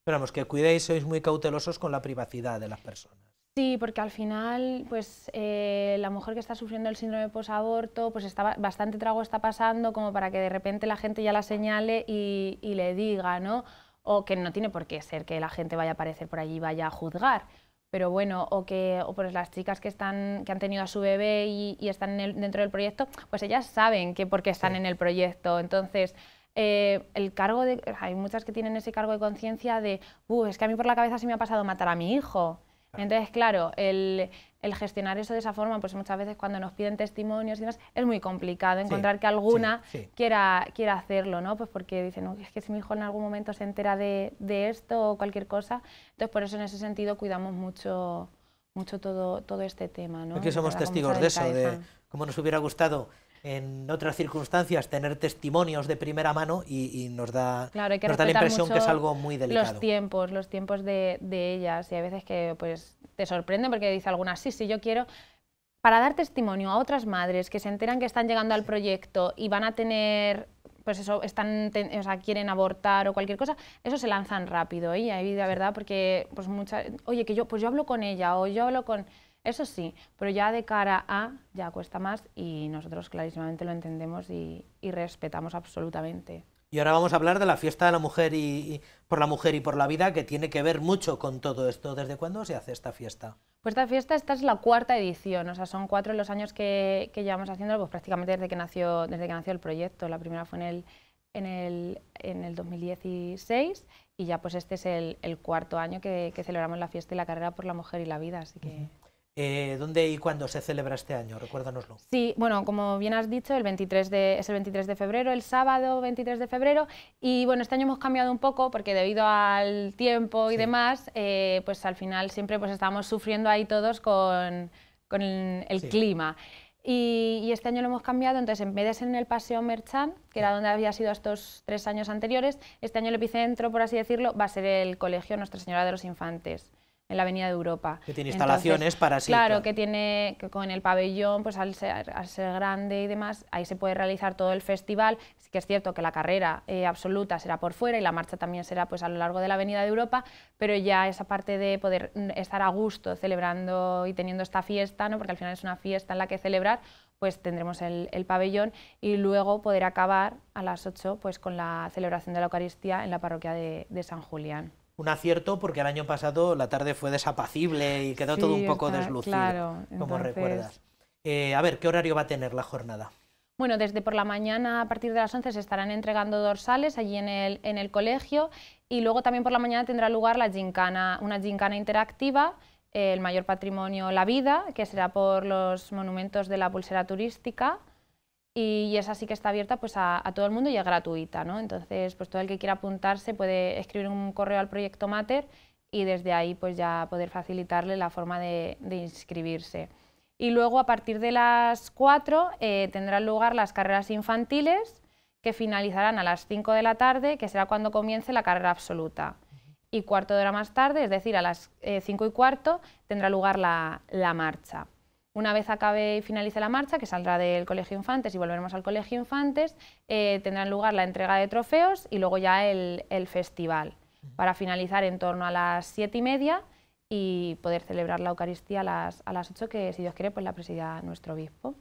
Speaker 1: Pero vamos, que cuidéis, sois muy cautelosos con la privacidad de
Speaker 12: las personas.
Speaker 11: Sí, porque al final, pues eh, la mujer que está sufriendo el síndrome posaborto, pues está, bastante trago está pasando como para que de repente la gente ya la señale y, le diga, ¿no? O que no tiene por qué ser que la gente vaya a aparecer por allí y vaya a juzgar. Pero bueno, o que o pues las chicas que, están, que han tenido a su bebé y, están dentro del proyecto, pues ellas saben que qué están en el proyecto. Entonces, eh, el cargo de, hay muchas que tienen ese cargo de conciencia de, uh, es que a mí por la cabeza se me ha pasado matar a mi hijo entonces, claro, el, gestionar eso de esa forma, pues muchas veces cuando nos piden testimonios y demás, es muy complicado encontrar que alguna Quiera, quiera hacerlo, ¿no? Pues porque dicen, es que si mi hijo en algún momento se entera de, esto o cualquier cosa, entonces por eso en ese sentido cuidamos mucho mucho todo, todo este tema, ¿no? Porque somos testigos de eso, de
Speaker 1: cómo nos hubiera gustado en otras circunstancias tener testimonios de primera mano y, nos da, la impresión que es algo muy delicado. Los
Speaker 11: tiempos, los tiempos de, ellas y a veces que pues, te sorprenden porque dice algunas, sí, sí, yo quiero... Para dar testimonio a otras madres que se enteran que están llegando al proyecto y van a tener pues eso, están, o sea, quieren abortar o cualquier cosa, eso se lanzan rápido ¿eh? y ahí de verdad porque pues muchas, oye, que yo, pues yo hablo con ella o yo hablo con, eso sí, pero ya de cara a, ya cuesta más y nosotros clarísimamente lo entendemos y, respetamos absolutamente.
Speaker 1: Y ahora vamos a hablar de la fiesta de la mujer y, por la mujer y por la vida, que tiene que ver mucho con todo esto. ¿Desde cuándo se hace esta fiesta?
Speaker 11: Pues esta fiesta, esta es la cuarta edición, o sea, son cuatro los años que, llevamos haciendo, pues prácticamente desde que nació, desde que nació el proyecto. La primera fue en el, en el, 2016 y ya pues este es el, cuarto año que, celebramos la fiesta y la carrera por la mujer y la vida, así que...
Speaker 1: Eh, ¿Dónde y cuándo se celebra este año? Recuérdanoslo.
Speaker 11: Sí, bueno, como bien has dicho, el 23 de, es el 23 de febrero, el sábado 23 de febrero, y bueno, este año hemos cambiado un poco porque debido al tiempo y demás, eh, pues al final siempre pues estábamos sufriendo ahí todos con, el, clima. Y, y, este año lo hemos cambiado, entonces en vez de ser en el Paseo Merchant, que era donde había sido estos tres años anteriores, este año el epicentro, por así decirlo, va a ser el Colegio Nuestra Señora de los Infantes en la Avenida de Europa. Que tiene instalaciones para sí. Claro, que tiene con el pabellón, pues al ser, grande y demás, ahí se puede realizar todo el festival. Sí que es cierto que la carrera eh, absoluta será por fuera y la marcha también será pues a lo largo de la Avenida de Europa, pero ya esa parte de poder mm, estar a gusto celebrando y teniendo esta fiesta, ¿no? porque al final es una fiesta en la que celebrar, pues tendremos el, pabellón y luego poder acabar a las 8 pues, con la celebración de la Eucaristía en la parroquia de San Julián
Speaker 1: un acierto porque el año pasado la tarde fue desapacible y quedó todo un poco deslucido, como recuerdas. Eh, a ver, ¿qué horario va a tener la jornada?
Speaker 11: Bueno, desde por la mañana a partir de las 11 se estarán entregando dorsales allí en el, en el colegio y luego también por la mañana tendrá lugar la gincana, una gincana interactiva, eh, el mayor patrimonio La Vida, que será por los monumentos de la pulsera turística y, es así que está abierta pues a, todo el mundo y es gratuita, ¿no? Entonces, pues todo el que quiera apuntarse puede escribir un correo al proyecto Mater y desde ahí pues ya poder facilitarle la forma de, inscribirse. Y luego a partir de las 4 eh, tendrán lugar las carreras infantiles que finalizarán a las 5 de la tarde, que será cuando comience la carrera absoluta. Y cuarto de hora más tarde, es decir, a las 5 eh, y cuarto, tendrá lugar la marcha. Una vez acabe y finalice la marcha, que saldrá del Colegio Infantes y volveremos al Colegio Infantes, eh, tendrá lugar la entrega de trofeos y luego ya el, festival, para finalizar en torno a las siete y media y poder celebrar la Eucaristía a las, a que si Dios quiere, pues la presida nuestro obispo.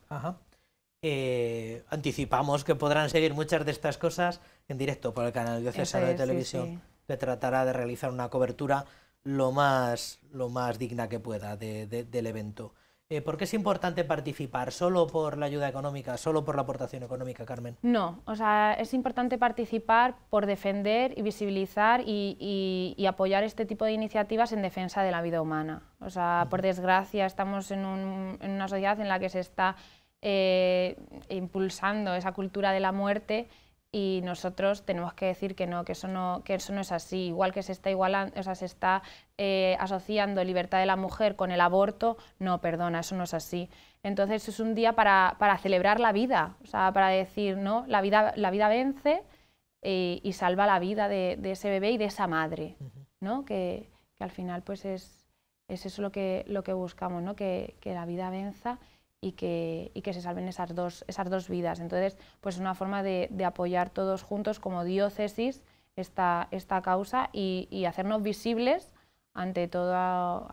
Speaker 1: Eh, anticipamos que podrán seguir muchas de estas cosas en directo por el canal Diocesano de Televisión, que tratará de realizar una cobertura lo más, lo más digna que pueda del evento. Eh, ¿Por qué es importante participar? ¿Solo por la ayuda económica, solo por la aportación económica, Carmen?
Speaker 11: No, o sea, es importante participar por defender y visibilizar y, apoyar este tipo de iniciativas en defensa de la vida humana. O sea, por desgracia estamos en, una sociedad en la que se está eh, impulsando esa cultura de la muerte y nosotros tenemos que decir que no, que eso no, que eso no es así. Igual que se está igualando, o sea, se está eh, asociando libertad de la mujer con el aborto, no, perdona, eso no es así. Entonces es un día para, para celebrar la vida, o sea, para decir, no, la vida, la vida vence eh, y salva la vida de, ese bebé y de esa madre, ¿no? Que, que, al final pues es, es eso lo que, lo que buscamos, ¿no? Que, que la vida venza y que, y que se salven esas dos, esas dos vidas. Entonces, pues es una forma de, de apoyar todos juntos como diócesis esta, esta causa y, y hacernos visibles ante todo,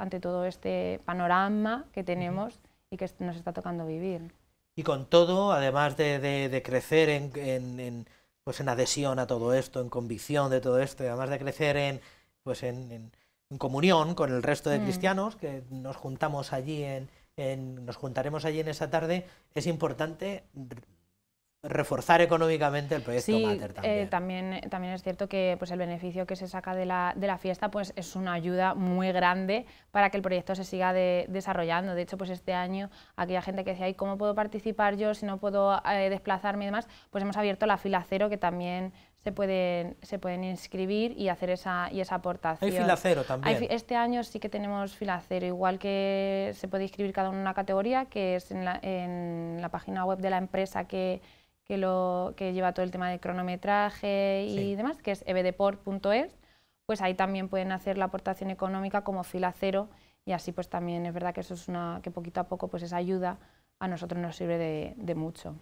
Speaker 11: ante todo este panorama que tenemos y que nos está tocando vivir.
Speaker 1: Y con todo, además de, de, crecer en, en, pues en adhesión a todo esto, en convicción de todo esto, además de crecer en, pues en, comunión con el resto de mm. cristianos, que nos juntamos allí en, nos juntaremos allí en esa tarde, es importante reforzar económicamente el proyecto sí, eh,
Speaker 11: también. Eh, también. es cierto que pues, el beneficio que se saca de la, de la, fiesta pues, es una ayuda muy grande para que el proyecto se siga desarrollando. De hecho, pues este año aquella gente que decía, ¿y cómo puedo participar yo si no puedo eh, desplazarme y demás? Pues hemos abierto la fila cero que también se pueden, se pueden inscribir y hacer esa, y esa aportación. Hay fila cero también. este año sí que tenemos fila cero, igual que se puede inscribir cada uno en una categoría, que es en la, página web de la empresa que, lo, lleva todo el tema de cronometraje y demás, que es ebdeport.es, pues ahí también pueden hacer la aportación económica como fila cero y así pues también es verdad que eso es una que poquito a poco pues esa ayuda a nosotros nos sirve de, mucho.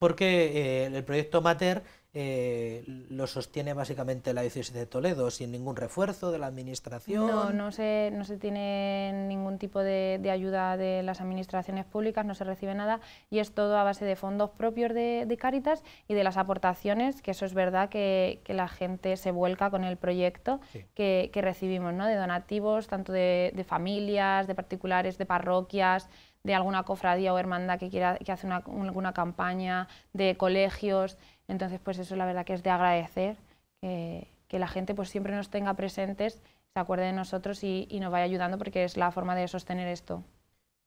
Speaker 1: Porque eh, el proyecto Mater eh, lo sostiene básicamente la diócesis de Toledo, sin ningún refuerzo de la administración. No, no
Speaker 11: se, no se tiene ningún tipo de, ayuda de las administraciones públicas, no se recibe nada y es todo a base de fondos propios de, caritas y de las aportaciones, que eso es verdad que, la gente se vuelca con el proyecto que, recibimos, ¿no? de donativos, tanto de, familias, de particulares, de parroquias de alguna cofradía o hermandad que quiera que hace alguna campaña, de colegios, entonces, pues eso la verdad que es de agradecer que, la gente pues siempre nos tenga presentes, se acuerde de nosotros y, nos vaya ayudando porque es la forma de sostener esto.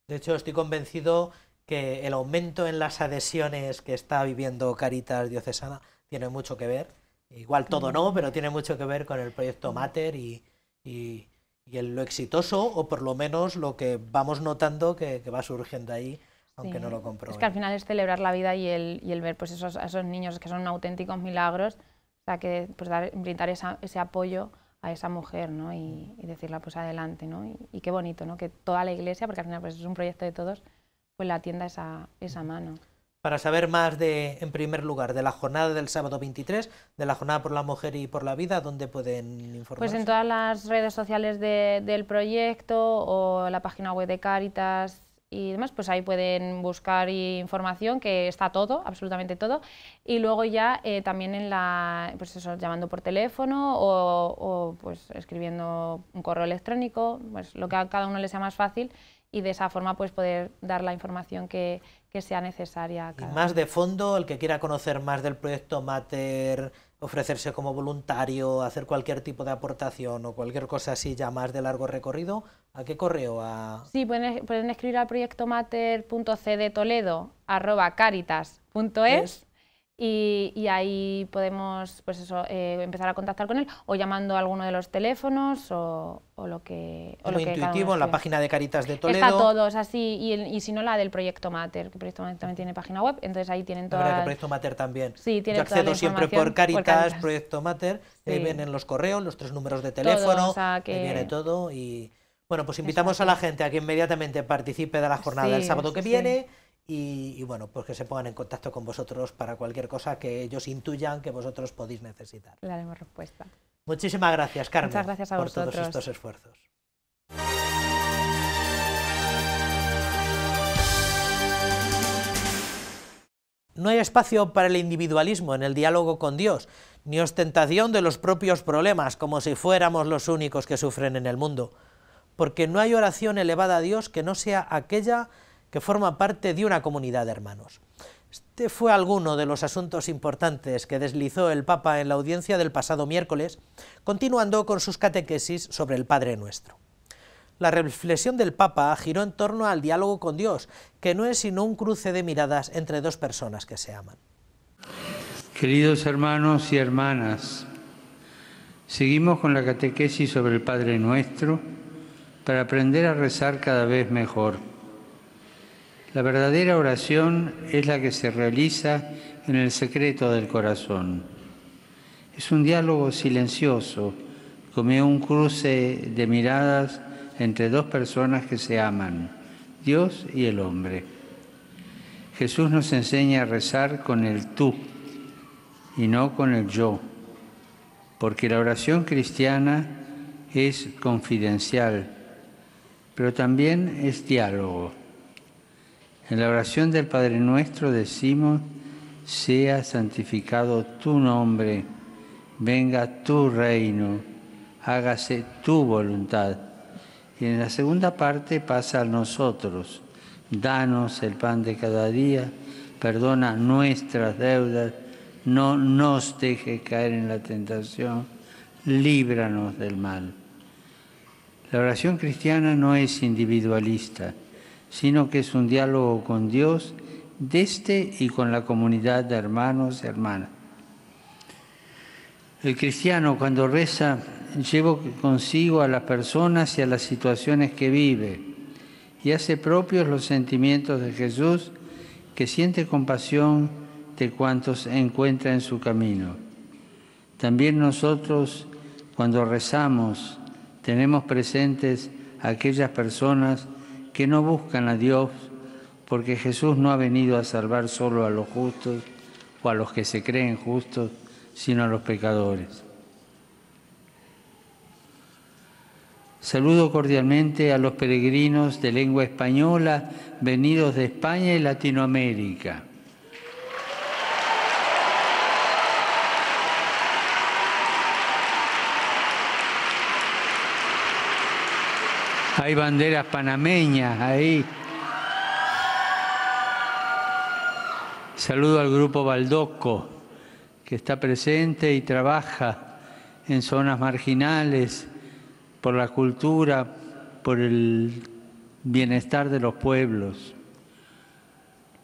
Speaker 1: De hecho, estoy convencido que el aumento en las adhesiones que está viviendo Caritas Diocesana tiene mucho que ver. Igual todo no, pero tiene mucho que ver con el proyecto Mater y, y, lo exitoso, o por lo menos lo que vamos notando que va surgiendo ahí
Speaker 11: aunque no lo compró Es que al final es celebrar la vida y el, y el ver pues esos, esos niños que son auténticos milagros, o sea, que pues dar, brindar ese apoyo a esa mujer ¿no? y, y decirla pues adelante. ¿no? Y, qué bonito ¿no? que toda la iglesia, porque al final pues, es un proyecto de todos, pues la atienda esa, esa mano.
Speaker 1: Para saber más de, en primer lugar, de la jornada del sábado 23, de la jornada por la mujer y por la vida, ¿dónde pueden informarse? Pues en
Speaker 11: todas las redes sociales del proyecto o la página web de Cáritas, y demás, pues ahí pueden buscar información, que está todo, absolutamente todo. Y luego ya eh, también en la, pues eso, llamando por teléfono o, pues escribiendo un correo electrónico, pues lo que a cada uno le sea más fácil y de esa forma pues poder dar la información que, sea necesaria.
Speaker 1: más de fondo, el que quiera conocer más del proyecto Mater ofrecerse como voluntario, hacer cualquier tipo de aportación o cualquier cosa así ya más de largo recorrido, ¿a qué correo? A...
Speaker 11: Sí, pueden, escribir a proyecto y, ahí podemos pues eso, eh, empezar a contactar con él o llamando a alguno de los teléfonos o, lo que... O lo, intuitivo, en la
Speaker 1: página de Caritas de Toledo. Está todo,
Speaker 11: o y, si no la del Proyecto Mater, que Proyecto Mater también tiene página web, entonces ahí tienen todo. el Proyecto Mater también. Sí, tiene Yo accedo siempre por Caritas,
Speaker 1: Proyecto Mater, ahí vienen los correos, los tres números de teléfono, viene todo y... Bueno, pues invitamos a la gente a que inmediatamente participe de la jornada del sábado que viene y, bueno, pues que se pongan en contacto con vosotros para cualquier cosa que ellos intuyan que vosotros podéis necesitar.
Speaker 9: Le daremos respuesta.
Speaker 1: Muchísimas gracias, Carmen, Muchas gracias a por todos estos esfuerzos. No hay espacio para el individualismo en el diálogo con Dios, ni ostentación de los propios problemas, como si fuéramos los únicos que sufren en el mundo, porque no hay oración elevada a Dios que no sea aquella que forma parte de una comunidad de hermanos. Este fue alguno de los asuntos importantes que deslizó el Papa en la audiencia del pasado miércoles, continuando con sus catequesis sobre el Padre Nuestro. La reflexión del Papa giró en torno al diálogo con Dios, que no es sino un cruce de miradas entre dos personas que se aman.
Speaker 4: Queridos hermanos y hermanas, seguimos con la catequesis sobre el Padre Nuestro para aprender a rezar cada vez mejor. La verdadera oración es la que se realiza en el secreto del corazón. Es un diálogo silencioso, como un cruce de miradas entre dos personas que se aman, Dios y el hombre. Jesús nos enseña a rezar con el tú y no con el yo, porque la oración cristiana es confidencial, pero también es diálogo. En la oración del Padre nuestro decimos, sea santificado tu nombre, venga tu reino, hágase tu voluntad. Y en la segunda parte pasa a nosotros, danos el pan de cada día, perdona nuestras deudas, no nos deje caer en la tentación, líbranos del mal. La oración cristiana no es individualista sino que es un diálogo con Dios de desde y con la comunidad de hermanos y hermanas. El cristiano cuando reza lleva consigo a las personas y a las situaciones que vive y hace propios los sentimientos de Jesús que siente compasión de cuantos encuentra en su camino. También nosotros cuando rezamos tenemos presentes a aquellas personas que no buscan a Dios porque Jesús no ha venido a salvar solo a los justos o a los que se creen justos, sino a los pecadores. Saludo cordialmente a los peregrinos de lengua española venidos de España y Latinoamérica. Hay banderas panameñas ahí. Saludo al grupo Baldoco, que está presente y trabaja en zonas marginales por la cultura, por el bienestar de los pueblos.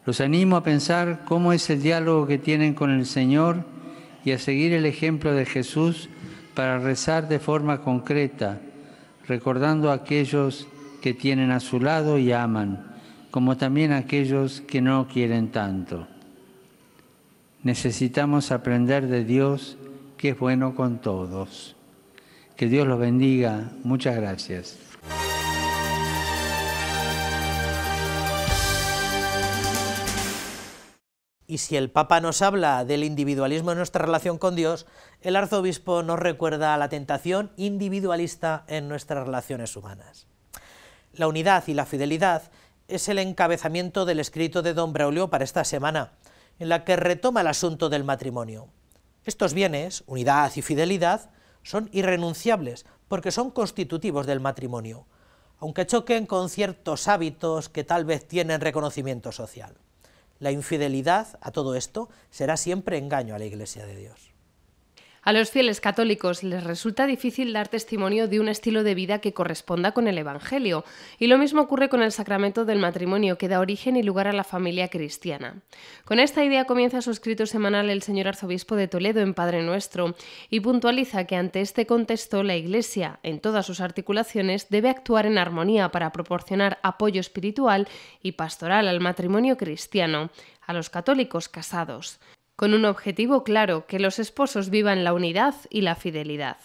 Speaker 4: Los animo a pensar cómo es el diálogo que tienen con el Señor y a seguir el ejemplo de Jesús para rezar de forma concreta recordando a aquellos que tienen a su lado y aman, como también a aquellos que no quieren tanto. Necesitamos aprender de Dios que es bueno con todos. Que Dios los bendiga. Muchas gracias.
Speaker 1: Y si el Papa nos habla del individualismo en nuestra relación con Dios, el arzobispo nos recuerda la tentación individualista en nuestras relaciones humanas. La unidad y la fidelidad es el encabezamiento del escrito de don Braulio para esta semana, en la que retoma el asunto del matrimonio. Estos bienes, unidad y fidelidad, son irrenunciables porque son constitutivos del matrimonio, aunque choquen con ciertos hábitos que tal vez tienen reconocimiento social. La infidelidad a todo esto será siempre engaño a la Iglesia de Dios.
Speaker 2: A los fieles católicos les resulta difícil dar testimonio de un estilo de vida que corresponda con el Evangelio, y lo mismo ocurre con el sacramento del matrimonio que da origen y lugar a la familia cristiana. Con esta idea comienza su escrito semanal el señor arzobispo de Toledo en Padre Nuestro, y puntualiza que ante este contexto la Iglesia, en todas sus articulaciones, debe actuar en armonía para proporcionar apoyo espiritual y pastoral al matrimonio cristiano, a los católicos casados con un objetivo claro, que los esposos vivan la unidad y la fidelidad.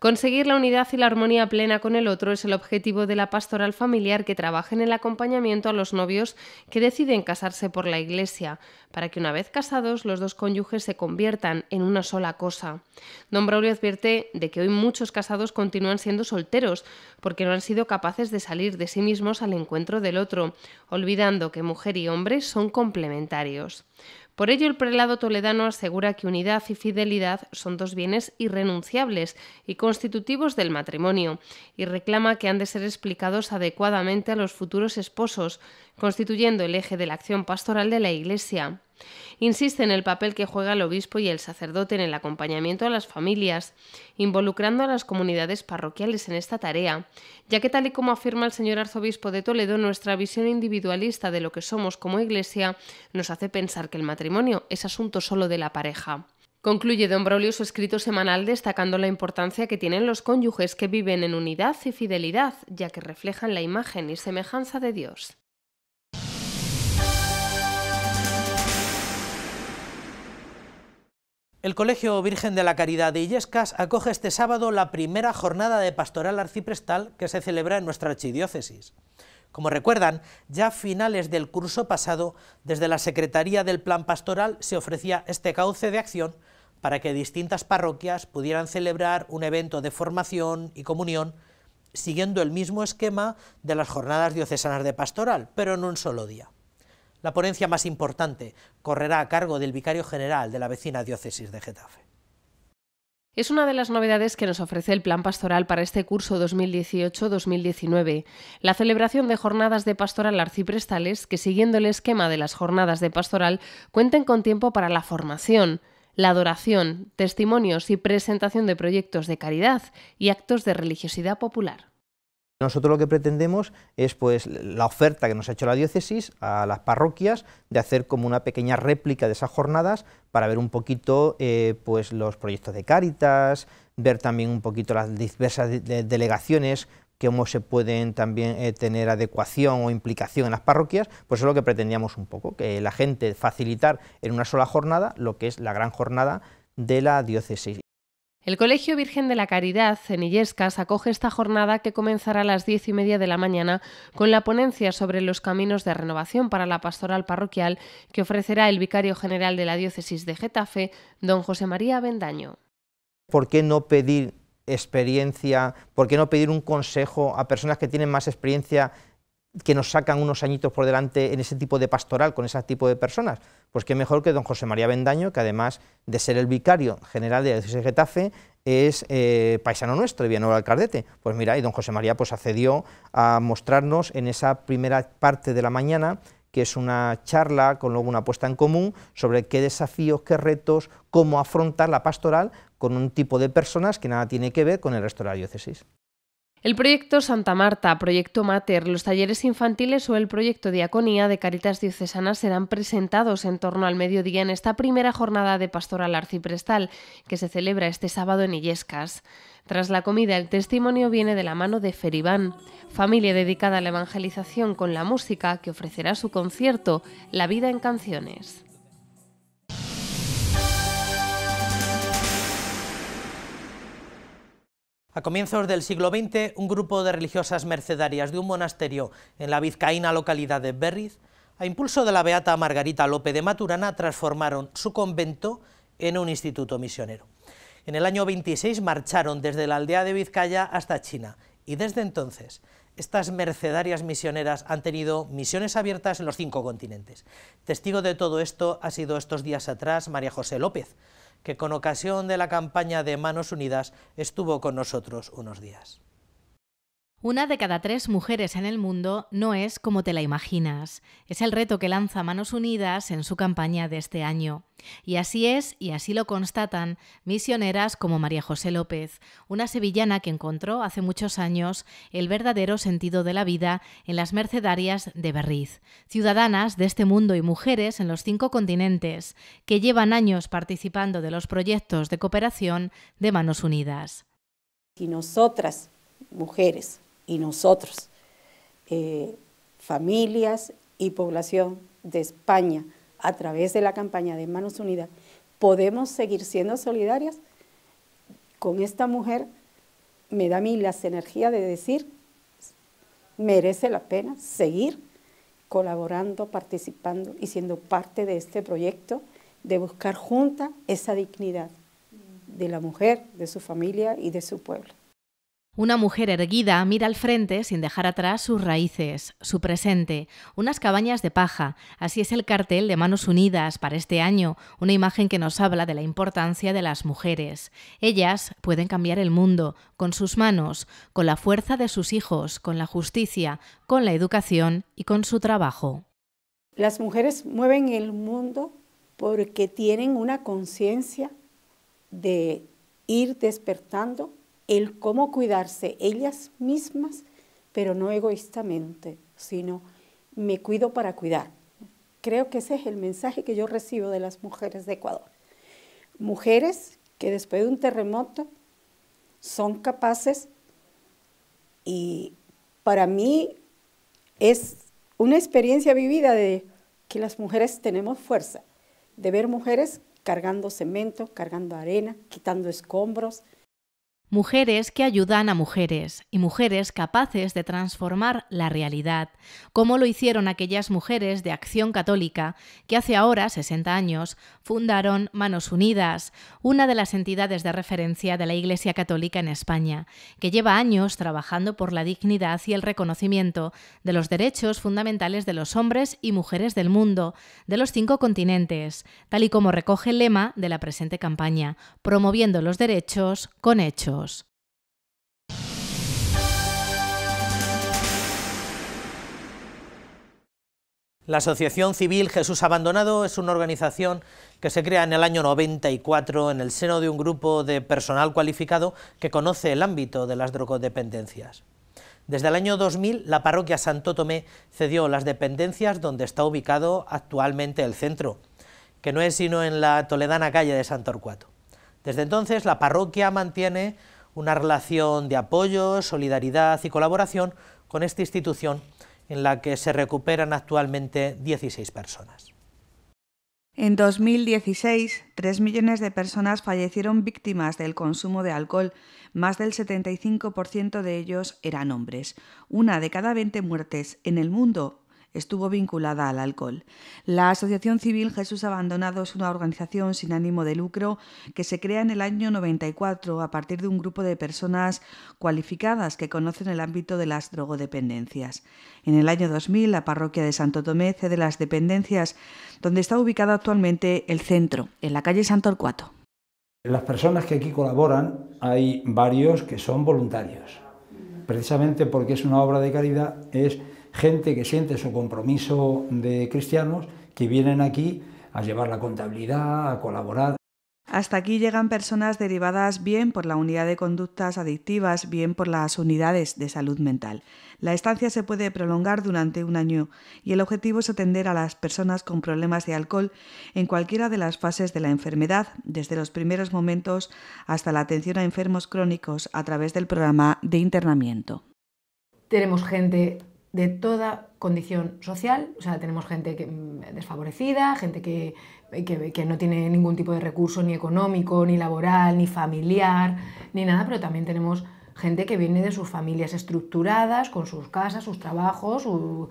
Speaker 2: Conseguir la unidad y la armonía plena con el otro es el objetivo de la pastoral familiar que trabaja en el acompañamiento a los novios que deciden casarse por la Iglesia, para que una vez casados los dos cónyuges se conviertan en una sola cosa. Don Braulio advierte de que hoy muchos casados continúan siendo solteros porque no han sido capaces de salir de sí mismos al encuentro del otro, olvidando que mujer y hombre son complementarios. Por ello, el prelado toledano asegura que unidad y fidelidad son dos bienes irrenunciables y constitutivos del matrimonio, y reclama que han de ser explicados adecuadamente a los futuros esposos, constituyendo el eje de la acción pastoral de la Iglesia. Insiste en el papel que juega el obispo y el sacerdote en el acompañamiento a las familias, involucrando a las comunidades parroquiales en esta tarea, ya que tal y como afirma el señor arzobispo de Toledo, nuestra visión individualista de lo que somos como iglesia nos hace pensar que el matrimonio es asunto solo de la pareja. Concluye don Brolio su escrito semanal destacando la importancia que tienen los cónyuges que viven en unidad y fidelidad, ya que reflejan la imagen y semejanza de Dios.
Speaker 1: El Colegio Virgen de la Caridad de Illescas acoge este sábado la primera jornada de pastoral arciprestal que se celebra en nuestra archidiócesis. Como recuerdan, ya a finales del curso pasado, desde la Secretaría del Plan Pastoral se ofrecía este cauce de acción para que distintas parroquias pudieran celebrar un evento de formación y comunión siguiendo el mismo esquema de las jornadas diocesanas de pastoral, pero en un solo día. La ponencia más importante correrá a cargo del vicario general de la vecina diócesis de Getafe.
Speaker 2: Es una de las novedades que nos ofrece el Plan Pastoral para este curso 2018-2019, la celebración de jornadas de pastoral arciprestales que, siguiendo el esquema de las jornadas de pastoral, cuenten con tiempo para la formación, la adoración, testimonios y presentación de proyectos de caridad y actos de religiosidad popular.
Speaker 12: Nosotros lo que pretendemos es pues, la oferta que nos ha hecho la diócesis a las parroquias de hacer como una pequeña réplica de esas jornadas para ver un poquito eh, pues, los proyectos de Cáritas, ver también un poquito las diversas delegaciones delegaciones cómo se pueden también eh, tener adecuación o implicación en las parroquias, pues eso es lo que pretendíamos un poco, que la gente facilitar en una sola jornada lo que es la gran jornada de la diócesis.
Speaker 2: El Colegio Virgen de la Caridad Cenillescas acoge esta jornada que comenzará a las diez y media de la mañana con la ponencia sobre los caminos de renovación para la pastoral parroquial que ofrecerá el vicario general de la diócesis de Getafe, don José María Bendaño.
Speaker 12: ¿Por qué no pedir experiencia? ¿Por qué no pedir un consejo a personas que tienen más experiencia que nos sacan unos añitos por delante en ese tipo de pastoral con ese tipo de personas, pues qué mejor que don José María Bendaño, que además de ser el vicario general de la diócesis de Getafe, es eh, paisano nuestro y Villanueva alcaldete. Pues mira, y don José María pues accedió a mostrarnos en esa primera parte de la mañana que es una charla con luego una puesta en común sobre qué desafíos, qué retos, cómo afrontar la pastoral con un tipo de personas que nada tiene que ver con el resto de la diócesis.
Speaker 2: El proyecto Santa Marta, proyecto Mater, los talleres infantiles o el proyecto Diaconía de Caritas Diocesanas serán presentados en torno al mediodía en esta primera jornada de pastoral arciprestal que se celebra este sábado en Illescas. Tras la comida, el testimonio viene de la mano de Feribán, familia dedicada a la evangelización con la música que ofrecerá su concierto La vida en canciones.
Speaker 1: A comienzos del siglo XX, un grupo de religiosas mercedarias de un monasterio en la vizcaína localidad de Berriz, a impulso de la beata Margarita López de Maturana, transformaron su convento en un instituto misionero. En el año 26 marcharon desde la aldea de Vizcaya hasta China y desde entonces estas mercedarias misioneras han tenido misiones abiertas en los cinco continentes. Testigo de todo esto ha sido estos días atrás María José López, que con ocasión de la campaña de Manos Unidas estuvo con nosotros unos días.
Speaker 5: Una de cada tres mujeres en el mundo no es como te la imaginas. Es el reto que lanza Manos Unidas en su campaña de este año. Y así es, y así lo constatan, misioneras como María José López, una sevillana que encontró hace muchos años el verdadero sentido de la vida en las mercedarias de Berriz, ciudadanas de este mundo y mujeres en los cinco continentes, que llevan años participando de los proyectos de cooperación de Manos
Speaker 8: Unidas. Y nosotras, mujeres, y nosotros, eh, familias y población de España, a través de la campaña de Manos Unidas, podemos seguir siendo solidarias con esta mujer, me da a mí las energías de decir, merece la pena seguir colaborando, participando y siendo parte de este proyecto de buscar junta esa dignidad de la mujer, de su familia y de su pueblo.
Speaker 5: Una mujer erguida mira al frente sin dejar atrás sus raíces, su presente, unas cabañas de paja. Así es el cartel de Manos Unidas para este año, una imagen que nos habla de la importancia de las mujeres. Ellas pueden cambiar el mundo con sus manos, con la fuerza de sus hijos, con la justicia, con la educación y con su trabajo.
Speaker 8: Las mujeres mueven el mundo porque tienen una conciencia de ir despertando el cómo cuidarse ellas mismas, pero no egoístamente, sino me cuido para cuidar. Creo que ese es el mensaje que yo recibo de las mujeres de Ecuador. Mujeres que después de un terremoto son capaces y para mí es una experiencia vivida de que las mujeres tenemos fuerza, de ver mujeres cargando cemento, cargando arena, quitando escombros,
Speaker 5: Mujeres que ayudan a mujeres y mujeres capaces de transformar la realidad, como lo hicieron aquellas mujeres de Acción Católica que hace ahora 60 años fundaron Manos Unidas, una de las entidades de referencia de la Iglesia Católica en España, que lleva años trabajando por la dignidad y el reconocimiento de los derechos fundamentales de los hombres y mujeres del mundo, de los cinco continentes, tal y como recoge el lema de la presente campaña, promoviendo los derechos con hechos.
Speaker 1: La Asociación Civil Jesús Abandonado es una organización que se crea en el año 94 en el seno de un grupo de personal cualificado que conoce el ámbito de las drogodependencias. Desde el año 2000, la parroquia Santo Tomé cedió las dependencias donde está ubicado actualmente el centro, que no es sino en la toledana calle de Santorcuato. Desde entonces, la parroquia mantiene una relación de apoyo, solidaridad y colaboración con esta institución en la que se recuperan actualmente 16 personas.
Speaker 9: En 2016, 3 millones de personas fallecieron víctimas del consumo de alcohol. Más del 75% de ellos eran hombres. Una de cada 20 muertes en el mundo estuvo vinculada al alcohol. La Asociación Civil Jesús Abandonado es una organización sin ánimo de lucro que se crea en el año 94 a partir de un grupo de personas cualificadas que conocen el ámbito de las drogodependencias. En el año 2000, la parroquia de Santo Tomé de las dependencias donde está ubicado actualmente el centro, en la calle Santo
Speaker 10: en Las personas que aquí colaboran hay varios que son voluntarios. Precisamente porque es una obra de caridad, es gente que siente su compromiso de cristianos que vienen aquí a llevar
Speaker 9: la contabilidad, a colaborar. Hasta aquí llegan personas derivadas bien por la unidad de conductas adictivas, bien por las unidades de salud mental. La estancia se puede prolongar durante un año y el objetivo es atender a las personas con problemas de alcohol en cualquiera de las fases de la enfermedad, desde los primeros momentos hasta la atención a enfermos crónicos a través del programa de internamiento.
Speaker 8: Tenemos gente de toda condición social, o sea, tenemos gente que, mm, desfavorecida, gente que, que, que, no tiene ningún tipo de recurso ni económico, ni laboral, ni familiar, ni nada, pero también tenemos gente que viene de sus familias estructuradas, con sus casas, sus trabajos, su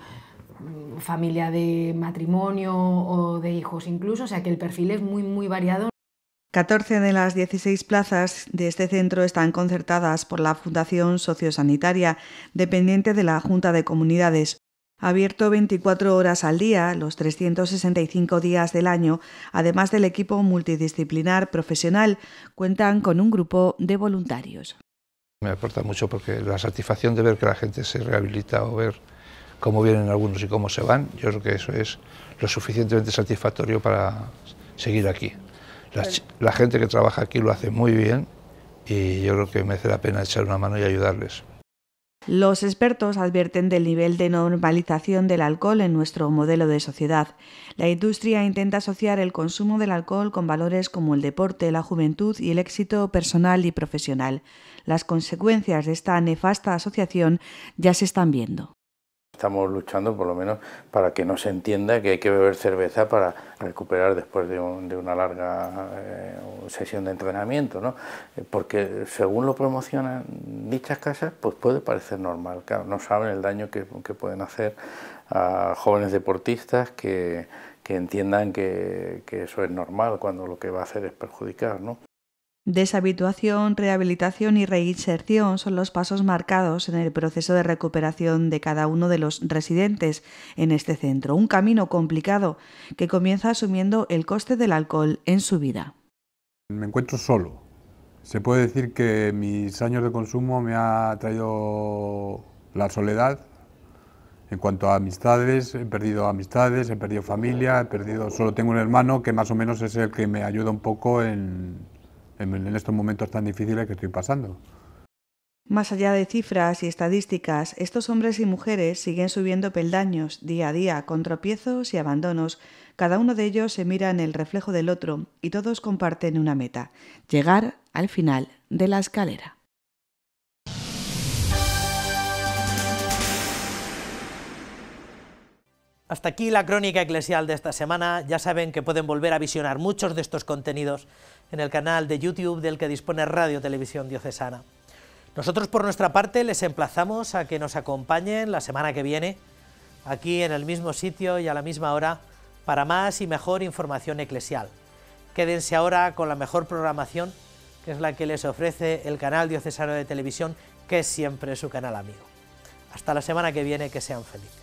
Speaker 8: mm, familia de matrimonio o de hijos incluso,
Speaker 9: o sea que el perfil es muy, muy variado. 14 de las 16 plazas de este centro están concertadas por la Fundación Sociosanitaria, dependiente de la Junta de Comunidades. Abierto 24 horas al día, los 365 días del año, además del equipo multidisciplinar profesional, cuentan con un grupo de voluntarios.
Speaker 10: Me aporta mucho porque la satisfacción de ver que la gente se rehabilita o ver cómo vienen algunos y cómo se van, yo creo que eso es lo suficientemente satisfactorio para seguir aquí. La, gente que trabaja aquí lo hace muy bien y yo creo que merece la pena echar una mano y ayudarles.
Speaker 9: Los expertos advierten del nivel de normalización del alcohol en nuestro modelo de sociedad. La industria intenta asociar el consumo del alcohol con valores como el deporte, la juventud y el éxito personal y profesional. Las consecuencias de esta nefasta asociación ya se están viendo.
Speaker 6: Estamos luchando por lo menos para que no se entienda que hay que beber cerveza para recuperar después de, una larga eh, sesión de entrenamiento, ¿no? Eh, porque según lo promocionan dichas casas, pues puede parecer normal. Claro, no saben el daño que, pueden hacer a jóvenes deportistas que, entiendan que, que, eso es normal cuando lo que va a hacer es perjudicar, ¿no?
Speaker 9: Deshabituación, rehabilitación y reinserción son los pasos marcados en el proceso de recuperación de cada uno de los residentes en este centro, un camino complicado que comienza asumiendo el coste del alcohol en su vida.
Speaker 3: Me encuentro solo. Se puede decir que mis años de consumo me ha traído la soledad. En cuanto a amistades, he perdido amistades, he perdido familia, he perdido... Solo tengo un hermano que más o menos es el que me ayuda un poco en en, estos momentos tan difíciles que estoy pasando.
Speaker 9: Más allá de cifras y estadísticas, estos hombres y mujeres siguen subiendo peldaños día a día con tropiezos y abandonos. Cada uno de ellos se mira en el reflejo del otro y todos comparten una meta, llegar al final de la escalera.
Speaker 1: Hasta aquí la crónica eclesial de esta semana. Ya saben que pueden volver a visionar muchos de estos contenidos en el canal de YouTube del que dispone Radio Televisión Diocesana. Nosotros por nuestra parte les emplazamos a que nos acompañen la semana que viene, aquí en el mismo sitio y a la misma hora, para más y mejor información eclesial. Quédense ahora con la mejor programación, que es la que les ofrece el canal diocesano de televisión, que es siempre su canal amigo. Hasta la semana que viene, que sean felices.